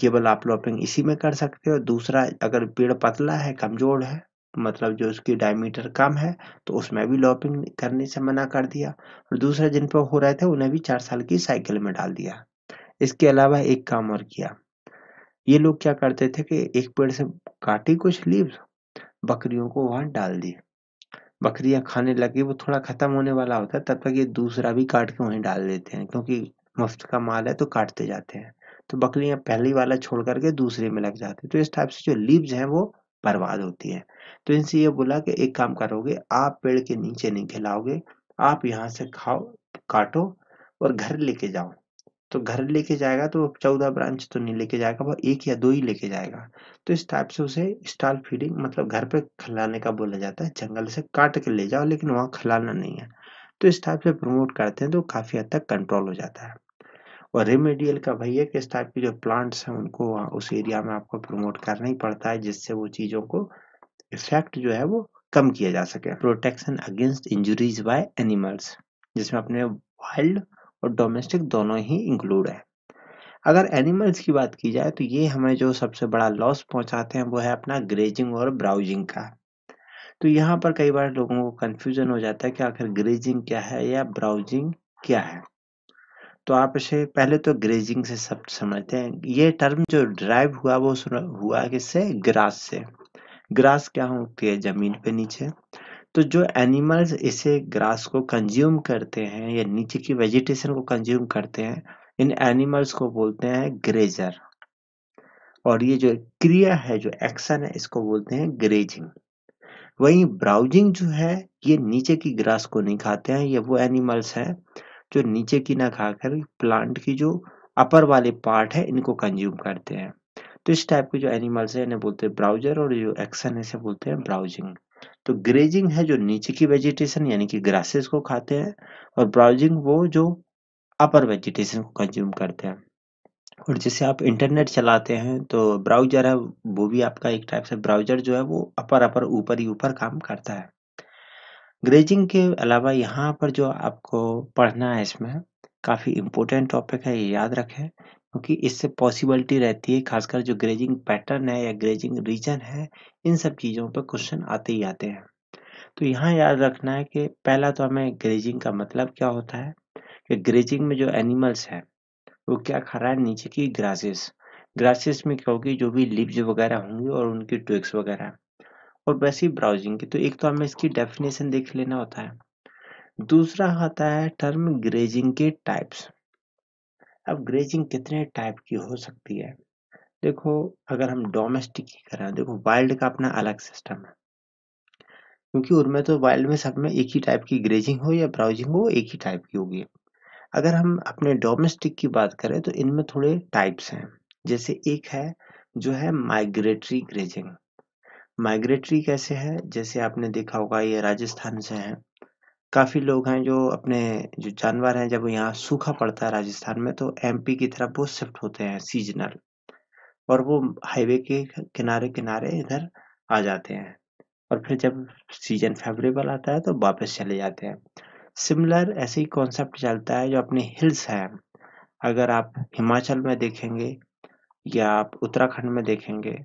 केवल आप लॉपिंग इसी में कर सकते हो दूसरा अगर पेड़ पतला है कमज़ोर है मतलब जो उसकी डायमीटर कम है तो उसमें भी लॉपिंग करने से मना कर दिया और दूसरा जिन पर हो रहे थे उन्हें भी चार साल की साइकिल में डाल दिया इसके अलावा एक काम और किया ये लोग क्या करते थे कि एक पेड़ से काटी कुछ लीव्स बकरियों को वहां डाल दी बकरियां खाने लगी वो थोड़ा ख़त्म होने वाला होता है तब तक ये दूसरा भी काट के वहीं डाल देते हैं क्योंकि मुफ्त का माल है तो काटते जाते हैं तो बकरियां पहली वाला छोड़ करके दूसरे में लग जाती तो इस टाइप से जो लीव्स हैं वो बर्बाद होती है तो इनसे ये बोला कि एक काम करोगे आप पेड़ के नीचे नहीं खिलाओगे आप यहाँ से खाओ काटो और घर लेके जाओ तो घर लेके जाएगा तो चौदह ब्रांच तो नहीं लेके जाएगा वह एक या दो ही लेके जाएगा तो इस टाइप से उसे स्टाल फीडिंग मतलब घर पे खिलाने का बोला जाता है जंगल से काट के ले जाओ लेकिन वहाँ खिलाना नहीं है तो इस टाइप से प्रमोट करते हैं तो काफ़ी हद तक कंट्रोल हो जाता है और रेमेडियल का भैया है कि इस टाइप के जो प्लांट्स हैं उनको उस एरिया में आपको प्रमोट करना ही पड़ता है जिससे वो चीज़ों को इफेक्ट जो है वो कम किया जा सके protection against injuries by animals जिसमें अपने वाइल्ड और डोमेस्टिक दोनों ही इंक्लूड है अगर एनिमल्स की बात की जाए तो ये हमें जो सबसे बड़ा लॉस पहुंचाते हैं वो है अपना ग्रेजिंग और ब्राउजिंग का तो यहाँ पर कई बार लोगों को कन्फ्यूजन हो जाता है कि आखिर ग्रेजिंग क्या है या ब्राउजिंग क्या है तो आप इसे पहले तो ग्रेजिंग से सब समझते हैं ये टर्म जो ड्राइव हुआ वो हुआ किससे ग्रास से ग्रास क्या होती है जमीन पे नीचे तो जो एनिमल्स इसे ग्रास को कंज्यूम करते हैं या नीचे की वेजिटेशन को कंज्यूम करते हैं इन एनिमल्स को बोलते हैं ग्रेजर और ये जो क्रिया है जो एक्शन है इसको बोलते हैं ग्रेजिंग वहीं ब्राउजिंग जो है ये नीचे की ग्रास को नहीं खाते हैं ये वो एनिमल्स हैं जो नीचे की ना खाकर प्लांट की जो अपर वाले पार्ट है इनको कंज्यूम करते हैं तो इस टाइप के जो एनिमल्स हैं इन्हें बोलते हैं ब्राउजर और जो एक्शन है इसे बोलते हैं ब्राउजिंग तो ग्रेजिंग है जो नीचे की वेजिटेशन यानी कि ग्रासेस को खाते हैं और ब्राउजिंग वो जो अपर वेजिटेशन को कंज्यूम करते हैं और जैसे आप इंटरनेट चलाते हैं तो ब्राउजर है वो भी आपका एक टाइप से ब्राउजर जो है वो अपर अपर ऊपर ही ऊपर काम करता है ग्रेजिंग के अलावा यहाँ पर जो आपको पढ़ना है इसमें काफ़ी इम्पोर्टेंट टॉपिक है ये याद रखें क्योंकि इससे पॉसिबिलिटी रहती है खासकर जो ग्रेजिंग पैटर्न है या ग्रेजिंग रीजन है इन सब चीज़ों पर क्वेश्चन आते ही आते हैं तो यहाँ याद रखना है कि पहला तो हमें ग्रेजिंग का मतलब क्या होता है कि ग्रेजिंग में जो एनिमल्स हैं वो क्या खा रहा है नीचे की ग्रासेस ग्रासेस में क्या होगी जो भी लिप्स वगैरह होंगी और उनकी ट्विक्स वगैरह और वैसी ब्राउजिंग की तो एक तो हमें इसकी डेफिनेशन देख लेना होता है दूसरा आता है टर्म ग्रेजिंग के टाइप्स अब ग्रेजिंग कितने टाइप की हो सकती है देखो अगर हम डोमेस्टिक की करें देखो वाइल्ड का अपना अलग सिस्टम है क्योंकि उनमें तो वाइल्ड में सब में एक ही टाइप की ग्रेजिंग हो या ब्राउजिंग हो एक ही टाइप की होगी अगर हम अपने डोमेस्टिक की बात करें तो इनमें थोड़े टाइप्स हैं जैसे एक है जो है माइग्रेटरी ग्रेजिंग माइग्रेटरी कैसे है? जैसे आपने देखा होगा ये राजस्थान से हैं। काफ़ी लोग हैं जो अपने जो जानवर हैं जब यहाँ सूखा पड़ता है राजस्थान में तो एमपी की तरफ वो शिफ्ट होते हैं सीज़नल और वो हाईवे के किनारे-किनारे इधर आ जाते हैं और फिर जब सीज़न फ़ेवरेबल आता है तो वापस चले जाते हैं। सिमिलर ऐसे ही कॉन्सेप्ट चलता है जो अपने हिल्स हैं। अगर आप हिमाचल में देखेंगे या आप उत्तराखंड में देखेंगे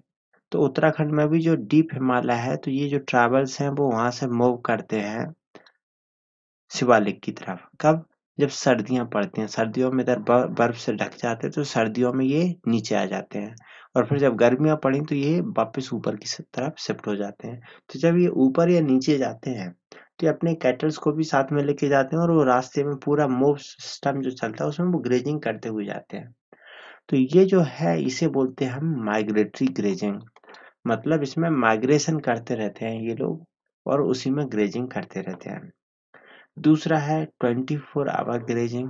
तो उत्तराखंड में भी जो डीप हिमालय है तो ये जो ट्रेवल्स हैं वो वहां से मूव करते हैं शिवालिक की तरफ कब जब सर्दियां पड़ती हैं सर्दियों में इधर बर्फ से ढक जाते हैं तो सर्दियों में ये नीचे आ जाते हैं और फिर जब गर्मियां पड़ी तो ये वापस ऊपर की तरफ शिफ्ट हो जाते हैं तो जब ये ऊपर या नीचे जाते हैं तो ये अपने कैटल्स को भी साथ में लेके जाते हैं और वो रास्ते में पूरा मूव सिस्टम जो चलता है उसमें वो ग्रेजिंग करते हुए जाते हैं तो ये जो है इसे बोलते हैं हम माइग्रेटरी ग्रेजिंग मतलब इसमें माइग्रेशन करते रहते हैं ये लोग और उसी में ग्रेजिंग करते रहते हैं दूसरा है twenty four hour grazing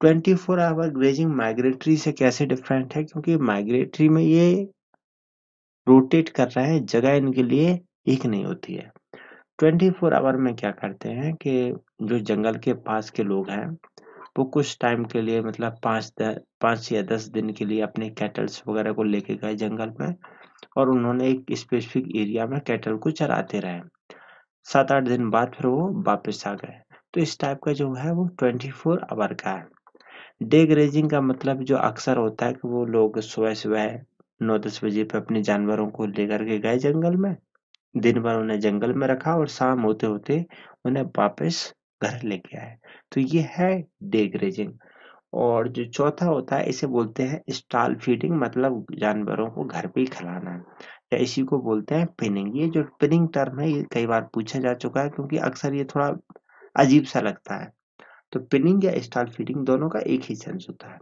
twenty four hour grazing migratory से कैसे डिफरेंट है क्योंकि माइग्रेटरी में ये रोटेट कर रहे हैं जगह इनके लिए एक नहीं होती है ट्वेंटी फोर आवर में क्या करते हैं कि जो जंगल के पास के लोग हैं वो कुछ टाइम के लिए मतलब पाँच पाँच या दस दिन के लिए अपने कैटल्स वगैरह को लेके गए जंगल में और उन्होंने एक स्पेसिफिक एरिया में कैटल को चराते रहे सात आठ दिन बाद फिर वो वापस आ गए तो इस टाइप का जो है वो ट्वेंटी फोर आवर का है डे ग्रेजिंग का मतलब जो अक्सर होता है कि वो लोग सुबह सुबह नौ दस बजे पे अपने जानवरों को लेकर के गए जंगल में दिन भर उन्हें जंगल में रखा और शाम होते होते उन्हें वापस घर लेके आए तो ये है डे ग्रेजिंग और जो चौथा होता है इसे बोलते हैं स्टॉल फीडिंग मतलब जानवरों को घर पे ही खिलाना या इसी को बोलते हैं पिनिंग ये जो पिनिंग टर्म है ये कई बार पूछा जा चुका है क्योंकि अक्सर ये थोड़ा अजीब सा लगता है तो पिनिंग या स्टॉल फीडिंग दोनों का एक ही सेंस होता है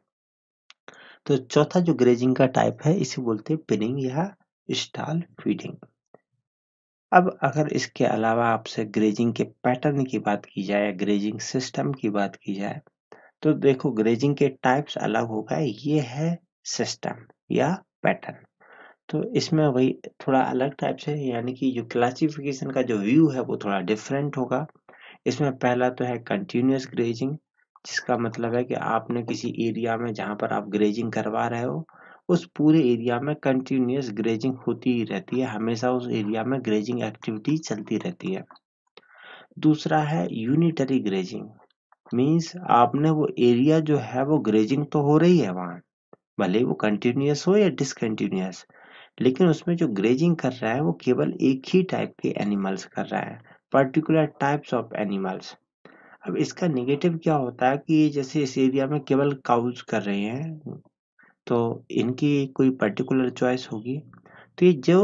तो चौथा जो ग्रेजिंग का टाइप है इसे बोलते हैं पिनिंग या स्टॉल फीडिंग अब अगर इसके अलावा आपसे ग्रेजिंग के पैटर्न की बात की जाए ग्रेजिंग सिस्टम की बात की जाए तो देखो ग्रेजिंग के टाइप्स अलग हो गए ये है सिस्टम या पैटर्न तो इसमें वही थोड़ा अलग टाइप से यानी कि जो क्लासिफिकेशन का जो व्यू है वो थोड़ा डिफरेंट होगा इसमें पहला तो है कंटिन्यूस ग्रेजिंग जिसका मतलब है कि आपने किसी एरिया में जहाँ पर आप ग्रेजिंग करवा रहे हो उस पूरे एरिया में कंटिन्यूस ग्रेजिंग होती ही रहती है हमेशा उस एरिया में ग्रेजिंग एक्टिविटी चलती रहती है दूसरा है यूनिटरी ग्रेजिंग मीन्स आपने वो एरिया जो है वो ग्रेजिंग तो हो रही है वहां भले वो कंटिन्यूस हो या डिसकंटिन्यूस लेकिन उसमें जो ग्रेजिंग कर रहा है वो केवल एक ही टाइप के एनिमल्स कर रहा है पर्टिकुलर टाइप्स ऑफ एनिमल्स अब इसका नेगेटिव क्या होता है कि जैसे इस एरिया में केवल काउज कर रहे हैं तो इनकी कोई पर्टिकुलर चॉइस होगी तो ये जो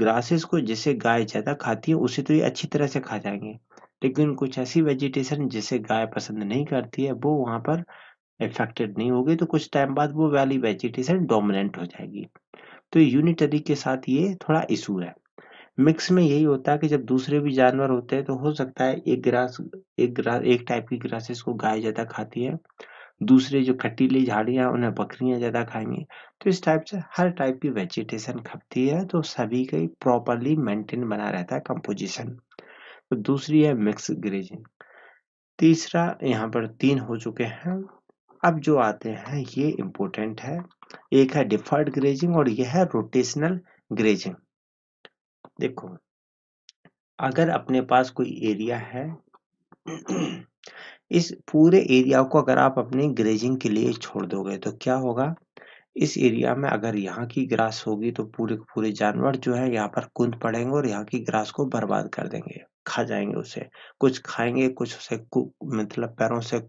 ग्रासेस को जैसे गाय ज़्यादा खाती है उसे तो ये अच्छी तरह से खा जाएंगे लेकिन कुछ ऐसी वेजिटेशन जिसे गाय पसंद नहीं करती है वो वहाँ पर इफेक्टेड नहीं होगी तो कुछ टाइम बाद वो वैली वेजिटेशन डोमिनेंट हो जाएगी तो यूनिटरी के साथ ये थोड़ा इशू है मिक्स में यही होता है कि जब दूसरे भी जानवर होते हैं तो हो सकता है एक ग्रास एक ग्रास एक टाइप की ग्रासेस को गाय ज़्यादा खाती है दूसरे जो खटीली झाड़ियाँ उन्हें बकरियाँ ज़्यादा खाएंगी तो इस टाइप से हर टाइप की वेजिटेशन खपती है तो सभी का प्रॉपरली मेंटेन बना रहता है कंपोजिशन तो दूसरी है मिक्स ग्रेजिंग तीसरा यहाँ पर तीन हो चुके हैं अब जो आते हैं ये इम्पोर्टेंट है एक है डिफर्ड ग्रेजिंग और यह है रोटेशनल ग्रेजिंग देखो अगर अपने पास कोई एरिया है इस पूरे एरिया को अगर आप अपने ग्रेजिंग के लिए छोड़ दोगे तो क्या होगा इस एरिया में अगर यहाँ की ग्रास होगी तो पूरे पूरे जानवर जो है यहाँ पर कुंद पड़ेंगे और यहाँ की ग्रास को बर्बाद कर देंगे खा जाएंगे उसे कुछ खाएंगे कुछ उसे मतलब पैरों से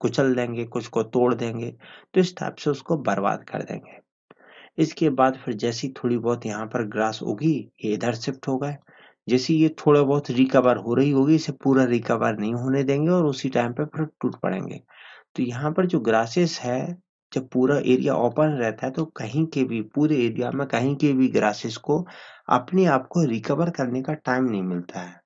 कुचल देंगे कुछ को तोड़ देंगे तो इस टाइप से उसको बर्बाद कर देंगे इसके बाद फिर जैसी थोड़ी बहुत यहाँ पर ग्रास उगी ये इधर शिफ्ट हो गए जैसी ये थोड़ा बहुत रिकवर हो रही होगी इसे पूरा रिकवर नहीं होने देंगे और उसी टाइम पे फिर टूट पड़ेंगे तो यहाँ पर जो ग्रासेस है जब पूरा एरिया ओपन रहता है तो कहीं के भी पूरे एरिया में कहीं के भी ग्रासेस को अपने आप को रिकवर करने का टाइम नहीं मिलता है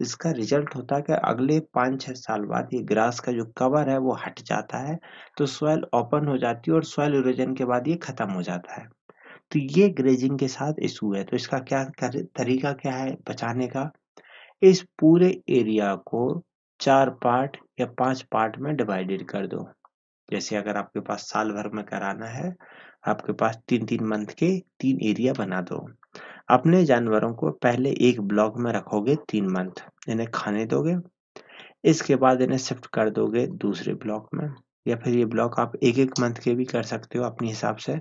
इसका रिजल्ट होता है कि अगले पाँच छः साल बाद ये ग्रास का जो कवर है वो हट जाता है तो सॉयल ओपन हो जाती है और सॉयल इरोजन के बाद ये ख़त्म हो जाता है तो ये ग्रेजिंग के साथ इशू है तो इसका क्या कर, तरीका क्या है बचाने का इस पूरे एरिया को चार पार्ट या पांच पार्ट में डिवाइडेड कर दो जैसे अगर आपके पास साल भर में कराना है आपके पास तीन तीन मंथ के तीन एरिया बना दो अपने जानवरों को पहले एक ब्लॉक में रखोगे तीन मंथ इन्हें खाने दोगे इसके बाद इन्हें शिफ्ट कर दोगे दूसरे ब्लॉक में या फिर ये ब्लॉक आप एक एक मंथ के भी कर सकते हो अपने हिसाब से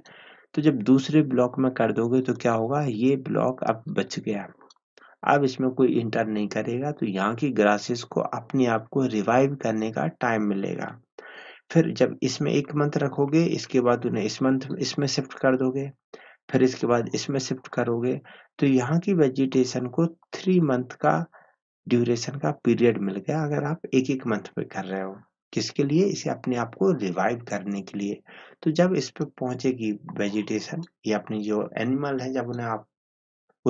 तो जब दूसरे ब्लॉक में कर दोगे तो क्या होगा ये ब्लॉक अब बच गया अब इसमें कोई इंटर नहीं करेगा तो यहाँ की ग्रासेस को अपने आप को रिवाइव करने का टाइम मिलेगा फिर जब इसमें एक मंथ रखोगे इसके बाद उन्हें इस मंथ इसमें शिफ्ट कर दोगे फिर इसके बाद इसमें शिफ्ट करोगे तो यहाँ की वेजिटेशन को थ्री मंथ का ड्यूरेशन का पीरियड मिल गया अगर आप एक एक मंथ पे कर रहे हो किसके लिए इसे अपने आप को रिवाइव करने के लिए तो जब इस पर पहुंचेगी वेजिटेशन ये अपनी जो एनिमल है जब उन्हें आप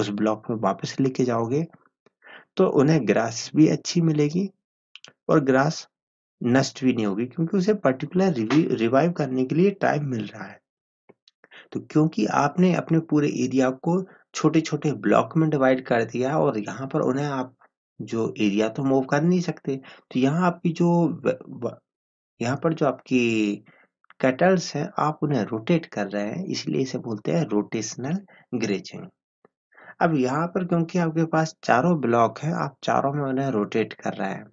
उस ब्लॉक में वापस लेके जाओगे तो उन्हें ग्रास भी अच्छी मिलेगी और ग्रास नष्ट भी नहीं होगी क्योंकि उसे पर्टिकुलर रिवाइव करने के लिए टाइम मिल रहा है तो क्योंकि आपने अपने पूरे एरिया को छोटे-छोटे ब्लॉक में डिवाइड कर दिया और यहाँ पर उन्हें आप जो एरिया तो मूव कर नहीं सकते, तो यहाँ आपकी जो यहाँ पर जो आपकी कैटल्स हैं, आप उन्हें रोटेट कर रहे हैं, इसलिए इसे बोलते हैं रोटेशनल ग्रेजिंग। अब यहाँ पर क्योंकि आपके पास चारों ब्लॉक हैं, आप चारों में उन्हें रोटेट कर रहे हैं।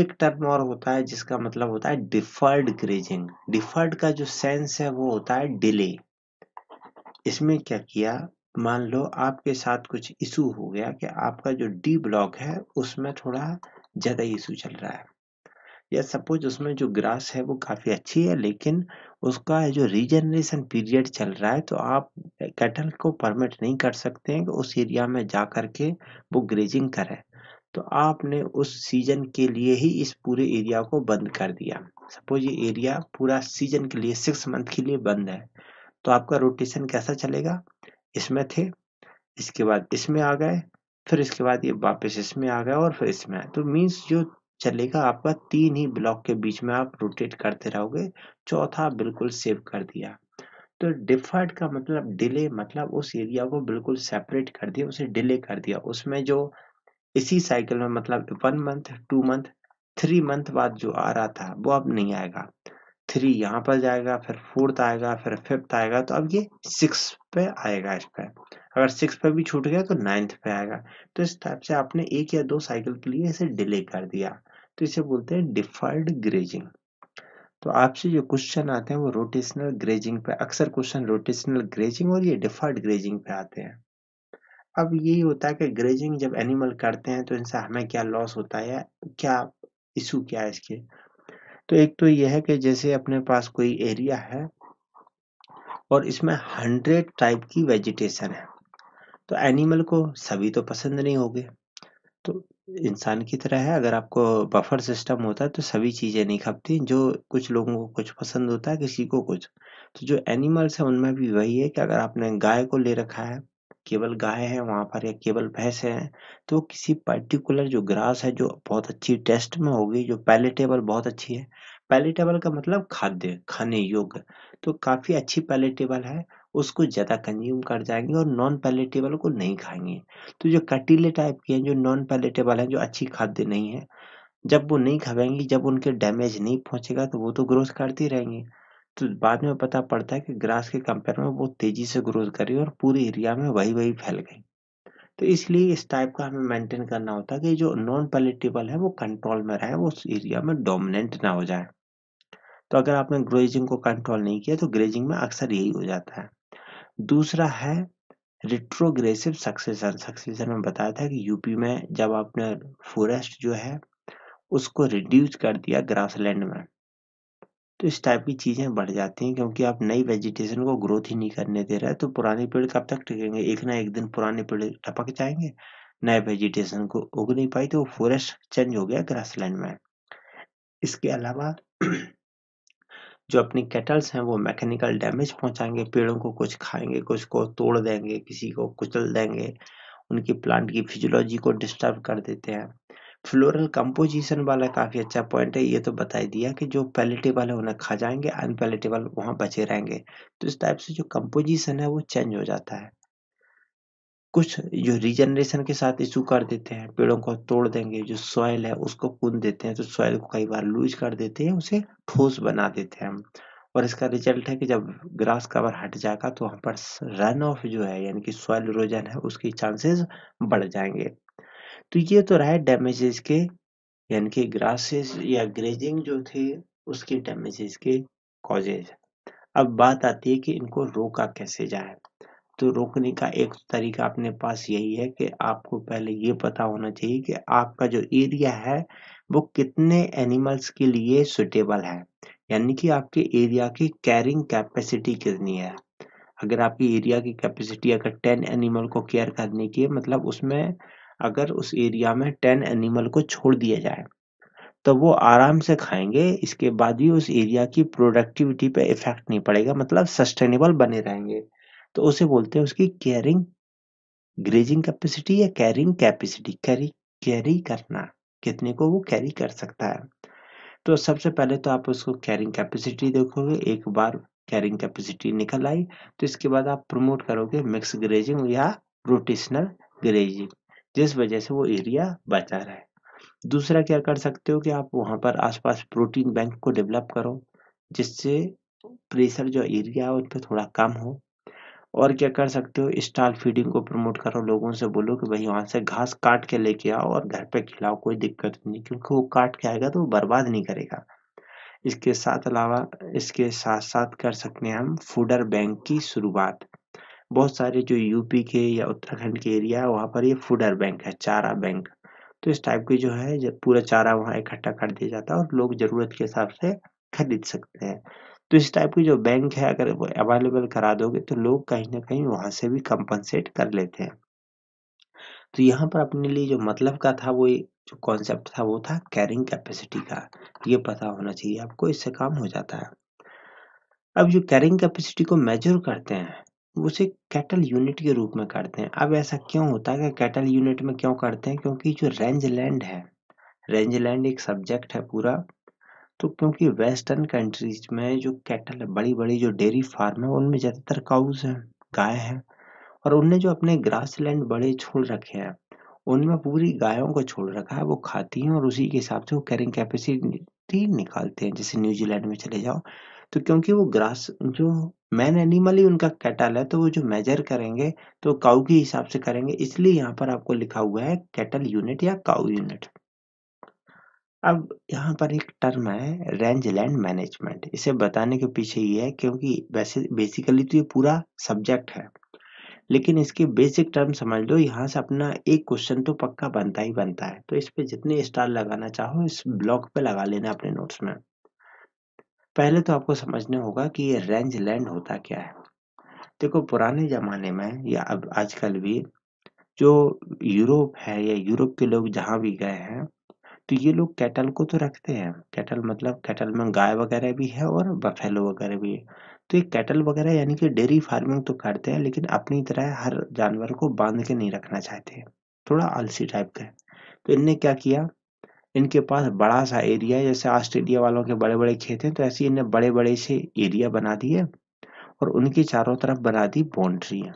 एक टर्म और होता है जिसका मतलब होता है डिफर्ड ग्रेजिंग, डिफर्ड का जो सेंस है वो होता है डिले। इसमें क्या किया मान लो आपके साथ कुछ इशू हो गया कि आपका जो डी ब्लॉक है उसमें थोड़ा ज़्यादा इशू चल रहा है या सपोज उसमें जो ग्रास है वो काफ़ी अच्छी है लेकिन उसका जो रिजनरेशन पीरियड चल रहा है तो आप कैटल को परमिट नहीं कर सकते हैं कि उस एरिया में जा करके वो ग्रेजिंग करे तो आपने उस सीजन के लिए ही इस पूरे एरिया को बंद कर दिया सपोज ये एरिया पूरा सीजन के लिए सिक्स मंथ के लिए बंद है तो आपका रोटेशन कैसा चलेगा इसमें थे इसके बाद इसमें आ गए फिर इसके बाद ये वापस इसमें आ गए और फिर इसमें तो मीन्स जो चलेगा आपका तीन ही ब्लॉक के बीच में आप रोटेट करते रहोगे चौथा बिल्कुल सेव कर दिया तो डिफर्ड का मतलब डिले मतलब उस एरिया को बिल्कुल सेपरेट कर दिया उसे डिले कर दिया उसमें जो इसी साइकिल में मतलब one month two month three month बाद जो आ रहा था वो अब नहीं आएगा थ्री यहाँ पर जाएगा फिर फोर्थ आएगा फिर फिफ्थ आएगा तो अब ये सिक्स पे आएगा इस पर अगर सिक्स पे भी छूट गया तो नाइन्थ पे आएगा तो इस टाइप से आपने एक या दो साइकिल के लिए इसे डिले कर दिया तो इसे बोलते हैं डिफर्ड ग्रेजिंग तो आपसे जो क्वेश्चन आते हैं वो रोटेशनल ग्रेजिंग पे अक्सर क्वेश्चन रोटेशनल ग्रेजिंग और ये डिफर्ड ग्रेजिंग पे आते हैं अब यही होता है कि ग्रेजिंग जब एनिमल करते हैं तो इनसे हमें क्या लॉस होता है क्या इशू क्या है इसके तो एक तो यह है कि जैसे अपने पास कोई एरिया है और इसमें हंड्रेड टाइप की वेजिटेशन है तो एनिमल को सभी तो पसंद नहीं होंगे तो इंसान की तरह है अगर आपको बफर सिस्टम होता है तो सभी चीज़ें नहीं खपती जो कुछ लोगों को कुछ पसंद होता है किसी को कुछ तो जो एनिमल्स हैं उनमें भी वही है कि अगर आपने गाय को ले रखा है केवल गाय है वहाँ पर या केवल भैंस है तो किसी पर्टिकुलर जो ग्रास है जो बहुत अच्छी टेस्ट में होगी जो पैलेटेबल बहुत अच्छी है पैलेटेबल का मतलब खाद्य खाने योग्य तो काफ़ी अच्छी पैलेटेबल है उसको ज़्यादा कंज्यूम कर जाएंगे और नॉन पैलेटेबल को नहीं खाएंगे तो जो कटीले टाइप के हैं जो नॉन पैलेटेबल हैं जो अच्छी खाद्य नहीं है जब वो नहीं खवाएंगी जब उनके डैमेज नहीं पहुंचेगा तो वो तो ग्रोथ करती रहेंगी तो बाद में पता पड़ता है कि ग्रास के कंपेयर में वो तेजी से ग्रोथ करी और पूरे एरिया में वही वही फैल गई तो इसलिए इस टाइप का हमें मेंटेन करना होता है कि जो नॉन पलेटेबल है वो कंट्रोल में रहे वो उस एरिया में डोमिनेंट ना हो जाए तो अगर आपने ग्रेजिंग को कंट्रोल नहीं किया तो ग्रेजिंग में अक्सर यही हो जाता है दूसरा है रिट्रोग्रेसिव सक्सेसन सक्सेसन में बताया था कि यूपी में जब आपने फॉरेस्ट जो है उसको रिड्यूस कर दिया ग्रासलैंड में तो इस टाइप की चीज़ें बढ़ जाती हैं क्योंकि आप नई वेजिटेशन को ग्रोथ ही नहीं करने दे रहे तो पुराने पेड़ कब तक टिकेंगे एक ना एक दिन पुराने पेड़ टपक जाएंगे नए वेजिटेशन को उग नहीं पाई तो फॉरेस्ट चेंज हो गया लैंड में इसके अलावा जो अपनी कैटल्स हैं वो मैकेनिकल डैमेज पहुंचाएंगे पेड़ों को कुछ खाएंगे कुछ को तोड़ देंगे किसी को कुचल देंगे उनकी प्लांट की फिजियोलॉजी को डिस्टर्ब कर देते हैं फ्लोरल कंपोजिशन वाला काफ़ी अच्छा पॉइंट है ये तो बता ही दिया कि जो पैलेटेबल है उन्हें खा जाएंगे अनपैलेटेबल वहां बचे रहेंगे तो इस टाइप से जो कंपोजिशन है वो चेंज हो जाता है कुछ जो रिजनरेशन के साथ इशू कर देते हैं पेड़ों को तोड़ देंगे जो सॉयल है उसको कूद देते हैं तो सॉयल को कई बार लूज कर देते हैं उसे ठोस बना देते हैं और इसका रिजल्ट है कि जब ग्रास कवर हट जाएगा तो वहां पर रन ऑफ जो है यानी कि सॉयल रोजन है उसकी चांसेस बढ़ जाएंगे तो ये तो रहा है डैमेजेस के यानी कि ग्रासेस या ग्रेजिंग जो थे उसके डैमेजेस के कॉजेज अब बात आती है कि इनको रोका कैसे जाए तो रोकने का एक तरीका अपने पास यही है कि आपको पहले ये पता होना चाहिए कि आपका जो एरिया है वो कितने एनिमल्स के लिए सुटेबल है यानी कि आपके एरिया की कैरिंग कैपेसिटी कितनी है अगर आपकी एरिया की कैपेसिटी अगर टेन एनिमल को केयर करने की है मतलब उसमें अगर उस एरिया में टेन एनिमल को छोड़ दिया जाए तो वो आराम से खाएंगे इसके बाद भी उस एरिया की प्रोडक्टिविटी पे इफेक्ट नहीं पड़ेगा मतलब सस्टेनेबल बने रहेंगे तो उसे बोलते हैं उसकी केयरिंग ग्रेजिंग कैपेसिटी या कैरिंग कैपेसिटी कैरी कैरी करना कितने को वो कैरी कर सकता है तो सबसे पहले तो आप उसको कैरिंग कैपेसिटी देखोगे एक बार कैरिंग कैपेसिटी निकल आई तो इसके बाद आप प्रमोट करोगे मिक्स ग्रेजिंग या रोटेशनल ग्रेजिंग जिस वजह से वो एरिया बचा रहे दूसरा क्या कर सकते हो कि आप वहाँ पर आसपास प्रोटीन बैंक को डेवलप करो जिससे प्रेशर जो एरिया है उन पर थोड़ा कम हो और क्या कर सकते हो स्टाल फीडिंग को प्रमोट करो लोगों से बोलो कि भाई वहाँ से घास काट के लेके आओ और घर पे खिलाओ कोई दिक्कत नहीं क्योंकि वो काट के आएगा तो वो बर्बाद नहीं करेगा इसके साथ अलावा इसके साथ साथ कर सकते हैं हम फूडर बैंक की शुरुआत बहुत सारे जो यूपी के या उत्तराखंड के एरिया है वहाँ पर ये फूडर बैंक है चारा बैंक तो इस टाइप की जो है जब पूरा चारा वहाँ इकट्ठा कर दिया जाता है और लोग ज़रूरत के हिसाब से खरीद सकते हैं तो इस टाइप की जो बैंक है अगर वो अवेलेबल करा दोगे तो लोग कहीं ना कहीं वहां से भी कंपनसेट कर लेते हैं तो यहाँ पर अपने लिए जो मतलब का था वो जो कॉन्सेप्ट था वो था कैरिंग कैपेसिटी का ये पता होना चाहिए आपको इससे काम हो जाता है अब जो कैरिंग कैपेसिटी को मेजर करते हैं उसे कैटल यूनिट के रूप में करते हैं अब ऐसा क्यों होता है कि कैटल यूनिट में क्यों करते हैं क्योंकि जो रेंज लैंड है रेंज लैंड एक सब्जेक्ट है पूरा तो क्योंकि वेस्टर्न कंट्रीज में जो कैटल है बड़ी बड़ी जो डेयरी फार्म है उनमें ज़्यादातर काउज हैं गाय हैं और उनने जो अपने ग्रास लैंड बड़े छोड़ रखे हैं उनमें पूरी गायों को छोड़ रखा है वो खाती हैं और उसी के हिसाब से वो कैरिंग कैपेसिटी निकालते हैं जैसे न्यूजीलैंड में चले जाओ तो क्योंकि वो ग्रास जो मैन एनिमल ही उनका कैटल है तो वो जो मेजर करेंगे तो काउ के हिसाब से करेंगे इसलिए यहाँ पर आपको लिखा हुआ है कैटल यूनिट या काउ यूनिट अब यहाँ पर एक टर्म है रेंज लैंड मैनेजमेंट इसे बताने के पीछे ये है क्योंकि वैसे बेसिकली तो ये पूरा सब्जेक्ट है लेकिन इसके बेसिक टर्म समझ लो यहाँ से अपना एक क्वेश्चन तो पक्का बनता ही बनता है तो इस पे जितने स्टार लगाना चाहो इस ब्लॉक पे लगा लेना अपने नोट्स में पहले तो आपको समझना होगा कि ये रेंज लैंड होता क्या है देखो पुराने ज़माने में या अब आजकल भी जो यूरोप है या यूरोप के लोग जहाँ भी गए हैं तो ये लोग कैटल को तो रखते हैं कैटल मतलब कैटल में गाय वगैरह भी है और बफेलो वगैरह भी है तो ये कैटल वगैरह यानी कि डेयरी फार्मिंग तो करते हैं लेकिन अपनी तरह हर जानवर को बांध के नहीं रखना चाहते थोड़ा आलसी टाइप का है तो इनने क्या किया इनके पास बड़ा सा एरिया है जैसे ऑस्ट्रेलिया वालों के बड़े बड़े खेत हैं तो ऐसे इन्हें बड़े बड़े से एरिया बना दिए और उनके चारों तरफ बना दी बाउंड्रिया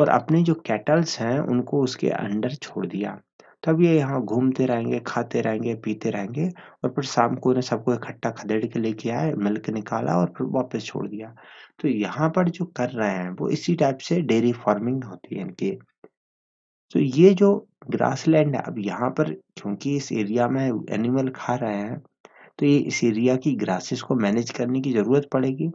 और अपने जो कैटल्स हैं उनको उसके अंडर छोड़ दिया तब ये यहाँ घूमते रहेंगे खाते रहेंगे पीते रहेंगे और फिर शाम को इन्हें सबको इकट्ठा खदेड़ के लेके आए मिल्क निकाला और फिर वापस छोड़ दिया तो यहाँ पर जो कर रहे हैं वो इसी टाइप से डेयरी फार्मिंग होती है इनकी तो ये जो ग्रास लैंड है अब यहाँ पर क्योंकि इस एरिया में एनिमल खा रहे हैं तो ये इस एरिया की ग्रासेस को मैनेज करने की ज़रूरत पड़ेगी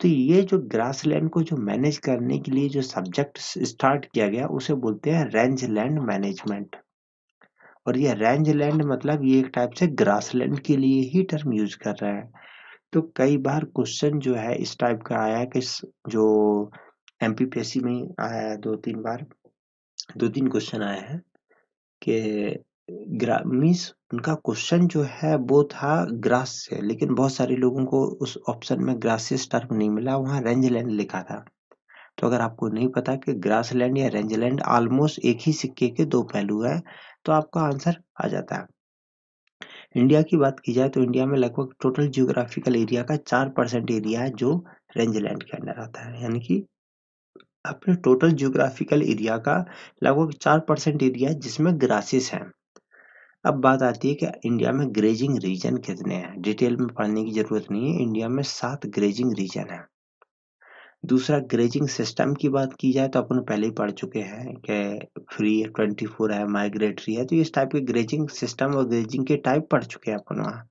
तो ये जो ग्रास को जो मैनेज करने के लिए जो सब्जेक्ट स्टार्ट किया गया उसे बोलते हैं रेंज लैंड मैनेजमेंट और ये रेंज लैंड मतलब ये एक टाइप से ग्रास लैंड के लिए ही टर्म यूज कर रहे हैं तो कई बार क्वेश्चन जो है इस टाइप का आया कि जो एम में आया है दो तीन बार दो तीन क्वेश्चन आए हैं कि ग्रा मीन्स उनका क्वेश्चन जो है वो था ग्रास से लेकिन बहुत सारे लोगों को उस ऑप्शन में ग्रासियस टर्म नहीं मिला वहाँ रेंज लैंड लिखा था तो अगर आपको नहीं पता कि ग्रास लैंड या रेंज लैंड ऑलमोस्ट एक ही सिक्के के दो पहलू है तो आपका आंसर आ जाता है इंडिया की बात की जाए तो इंडिया में लगभग टोटल जियोग्राफिकल एरिया का चार परसेंट एरिया है जो रेंजलैंड के अंडर आता है यानी कि अपने टोटल ज्योग्राफिकल एरिया का लगभग चार परसेंट एरिया जिसमें ग्रासेस हैं। अब बात आती है कि इंडिया में ग्रेजिंग रीजन कितने हैं डिटेल में पढ़ने की जरूरत नहीं है इंडिया में सात ग्रेजिंग रीजन हैं। दूसरा ग्रेजिंग सिस्टम की बात की जाए तो अपन पहले ही पढ़ चुके हैं कि फ्री है ट्वेंटी फोर है माइग्रेटरी है तो इस टाइप के ग्रेजिंग सिस्टम और ग्रेजिंग के टाइप पढ़ चुके हैं अपन वहाँ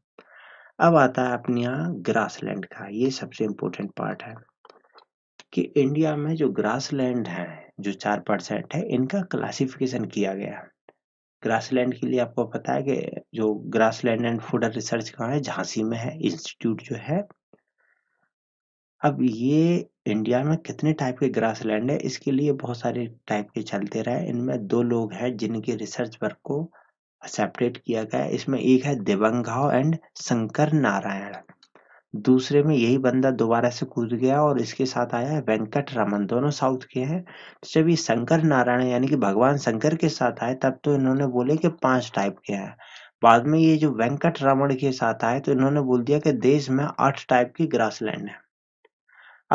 अब आता है अपने यहाँ ग्रासलैंड का ये सबसे इम्पोर्टेंट पार्ट है कि इंडिया में जो ग्रास लैंड है जो चार परसेंट है इनका क्लासिफिकेशन किया गया ग्रासलैंड ग्रास लैंड के लिए आपको पता है कि जो ग्रास एंड रिसर्च कहाँ है झांसी में है इंस्टीट्यूट जो है अब ये इंडिया में कितने टाइप के ग्रास लैंड है इसके लिए बहुत सारे टाइप के चलते रहे इनमें दो लोग हैं जिनके रिसर्च वर्क को सेपरेट किया गया इसमें एक है देवंगाव एंड शंकर नारायण दूसरे में यही बंदा दोबारा से कूद गया और इसके साथ आया है वेंकट रमन दोनों साउथ के हैं तो जब ये शंकर नारायण यानी कि भगवान शंकर के साथ आए तब तो इन्होंने बोले कि पांच टाइप के हैं बाद में ये जो वेंकट रमन के साथ आए तो इन्होंने बोल दिया कि देश में आठ टाइप की ग्रासलैंड है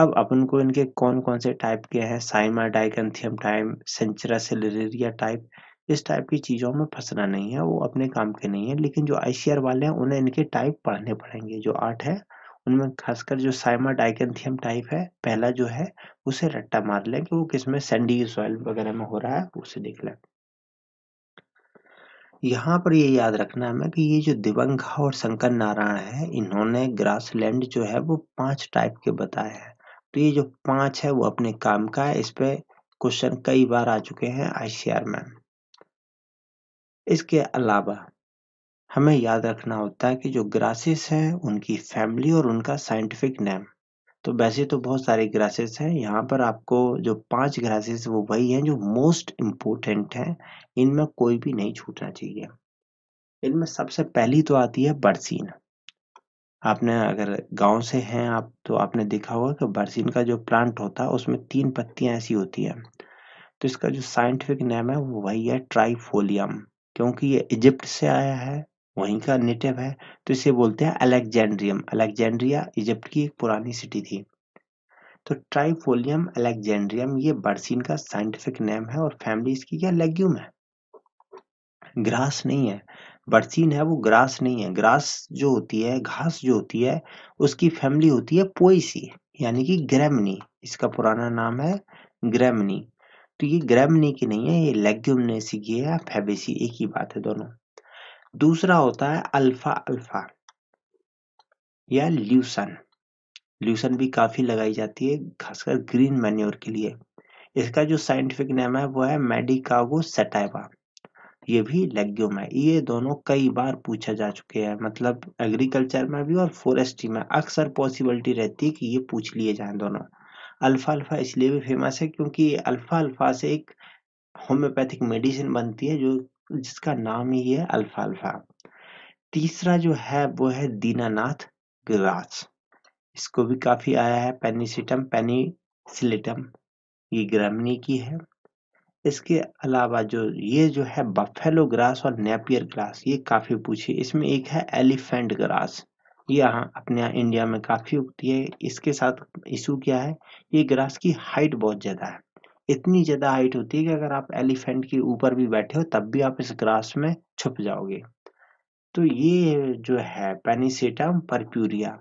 अब अपन को इनके कौन कौन से टाइप के हैं Sehima Dichanthium type Cenchrus ciliaris type इस टाइप की चीज़ों में फंसना नहीं है वो अपने काम के नहीं है लेकिन जो आईसीआर वाले हैं उन्हें इनके टाइप पढ़ने पड़ेंगे जो आठ है उनमें खासकर जो साइमा डाइकेंथियम टाइप है पहला जो है उसे रट्टा मार लें कि वो किसमें सेंडी सॉइल वगैरह में हो रहा है उसे देख लें यहाँ पर ये याद रखना हमें कि ये जो दिवंगा और शंकर नारायण है इन्होंने ग्रासलैंड जो है वो पांच टाइप के बताए हैं तो ये जो पांच है वो अपने काम का है इस पे क्वेश्चन कई बार आ चुके हैं आईसीआर में इसके अलावा हमें याद रखना होता है कि जो ग्रासेस हैं उनकी फैमिली और उनका साइंटिफिक नेम तो वैसे तो बहुत सारे ग्रासेस हैं यहाँ पर आपको जो पांच ग्रासेस वो वही हैं जो मोस्ट इम्पोर्टेंट हैं इनमें कोई भी नहीं छूटना चाहिए इनमें सबसे पहली तो आती है बरसीन आपने अगर गांव से हैं आप तो आपने देखा होगा कि बरसीन का जो प्लांट होता है उसमें तीन पत्तियां ऐसी होती हैं तो इसका जो साइंटिफिक नेम है वो वही है ट्राईफोलियम क्योंकि ये इजिप्ट से आया है वहीं का नेटिव है तो इसे बोलते हैं अलेक्जेंड्रियम अलेक्जेंड्रिया इजिप्ट की एक पुरानी सिटी थी तो ट्राइफोलियम अलेक्जेंड्रियम ये बर्सिन का साइंटिफिक नेम है और फैमिली इसकी क्या लेग्यूम है ग्रास नहीं है बर्सिन है वो ग्रास नहीं है ग्रास जो होती है घास जो होती है उसकी फैमिली होती है पोइसी यानी कि ग्रेमनी इसका पुराना नाम है ग्रेमनी तो ये ग्रेमनी की नहीं है ये लेग्यूमनेसी की है फेबेसी एक ही बात है दोनों दूसरा होता है अल्फा अल्फा या ल्यूसन ल्यूसन भी काफ़ी लगाई जाती है खासकर ग्रीन मैन्योर के लिए इसका जो साइंटिफिक नेम है वो है मेडिकागो सेटाइवा ये भी लेग्यूम है ये दोनों कई बार पूछा जा चुके हैं मतलब एग्रीकल्चर में भी और फॉरेस्ट्री में अक्सर पॉसिबिलिटी रहती है कि ये पूछ लिए जाएं दोनों अल्फा अल्फा इसलिए भी फेमस है क्योंकि अल्फा अल्फा से एक होम्योपैथिक मेडिसिन बनती है जो जिसका नाम ही है अल्फा तीसरा जो है वो है दीनानाथ ग्रास इसको भी काफी आया है पेनीसिटम पेनीसिलिटम ये ग्रामनी की है इसके अलावा जो ये जो है बफेलो ग्रास और नेपियर ग्रास ये काफ़ी पूछी इसमें एक है एलिफेंट ग्रास ये यहाँ अपने यहाँ इंडिया में काफ़ी उगती है इसके साथ इशू क्या है ये ग्रास की हाइट बहुत ज़्यादा है इतनी ज़्यादा हाइट होती है कि अगर आप एलिफेंट के ऊपर भी बैठे हो तब भी आप इस ग्रास में छुप जाओगे तो ये जो है पेनीसेटम परप्यूरिया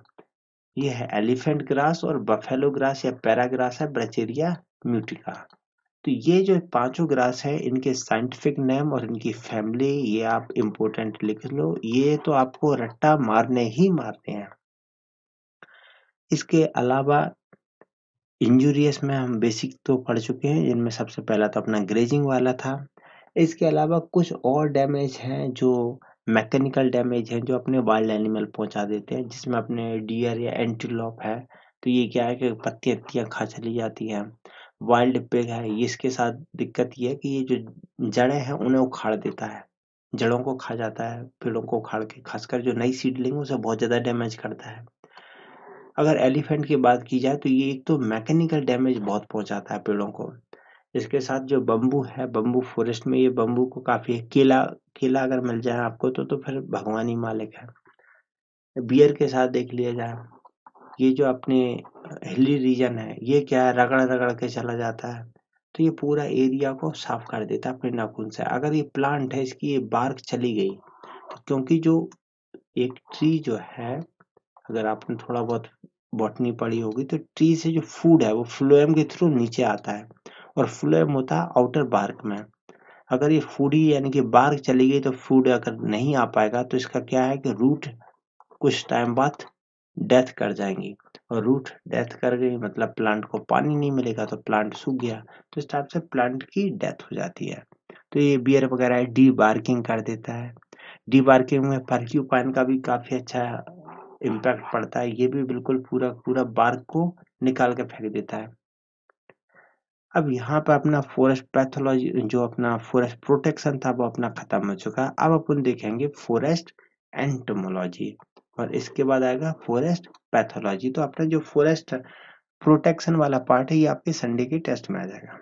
ये है एलिफेंट ग्रास और बफेलो ग्रास या पैराग्रास है ब्रचेरिया म्यूटिका तो ये जो पांचों ग्रास है इनके साइंटिफिक नेम और इनकी फैमिली ये आप इम्पोर्टेंट लिख लो ये तो आपको रट्टा मारने ही मारने हैं इसके अलावा इंजूरियस में हम बेसिक तो पढ़ चुके हैं जिनमें सबसे पहला तो अपना ग्रेजिंग वाला था इसके अलावा कुछ और डैमेज हैं जो मैकेनिकल डैमेज हैं जो अपने वाइल्ड एनिमल पहुंचा देते हैं जिसमें अपने डियर या एंटीलॉप है तो ये क्या है कि पत्तियाँ पत्तियाँ खा चली जाती हैं वाइल्ड पिग है इसके साथ दिक्कत ये है कि ये जो जड़ें हैं उन्हें उखाड़ देता है जड़ों को खा जाता है पेड़ों को उखाड़ के खासकर जो नई सीडलिंग उसे बहुत ज़्यादा डैमेज करता है अगर एलिफेंट की बात की जाए तो ये एक तो मैकेनिकल डैमेज बहुत पहुंचाता है पेड़ों को इसके साथ जो बम्बू है बम्बू फॉरेस्ट में ये बम्बू को काफ़ी है केला केला अगर मिल जाए आपको तो तो फिर भगवान ही मालिक है बियर के साथ देख लिया जाए ये जो अपने हिली रीजन है ये क्या है रगड़ रगड़ के चला जाता है तो ये पूरा एरिया को साफ कर देता है अपने नाखून से अगर ये प्लांट है इसकी ये बार्क चली गई तो क्योंकि जो एक ट्री जो है अगर आपने थोड़ा बहुत बॉटनी पढ़ी होगी तो ट्री से जो फूड है वो फ्लोएम के थ्रू नीचे आता है और फ्लोएम होता है आउटर बार्क में अगर ये फूडी यानी कि बार्क चली गई तो फूड अगर नहीं आ पाएगा तो इसका क्या है कि रूट कुछ टाइम बाद डेथ कर जाएंगी और रूट डेथ कर गई मतलब प्लांट को पानी नहीं मिलेगा तो प्लांट सूख गया तो इस टाइप से प्लांट की डेथ हो जाती है तो ये बियर वगैरह डी बार्किंग कर देता है डी बार्किंग में परक्यूपाइन का भी काफ़ी अच्छा हाँ, इम्पैक्ट हाँ। पड़ता है ये भी बिल्कुल पूरा पूरा बार्क को निकाल के फेंक देता है अब यहाँ पर अपना फॉरेस्ट पैथोलॉजी जो अपना फॉरेस्ट प्रोटेक्शन था वो अपना खत्म हो चुका है अब अपन देखेंगे फॉरेस्ट एंटोमोलॉजी और इसके बाद आएगा फॉरेस्ट पैथोलॉजी तो अपना जो फॉरेस्ट प्रोटेक्शन वाला पार्ट है ये आपके संडे के टेस्ट में आ जाएगा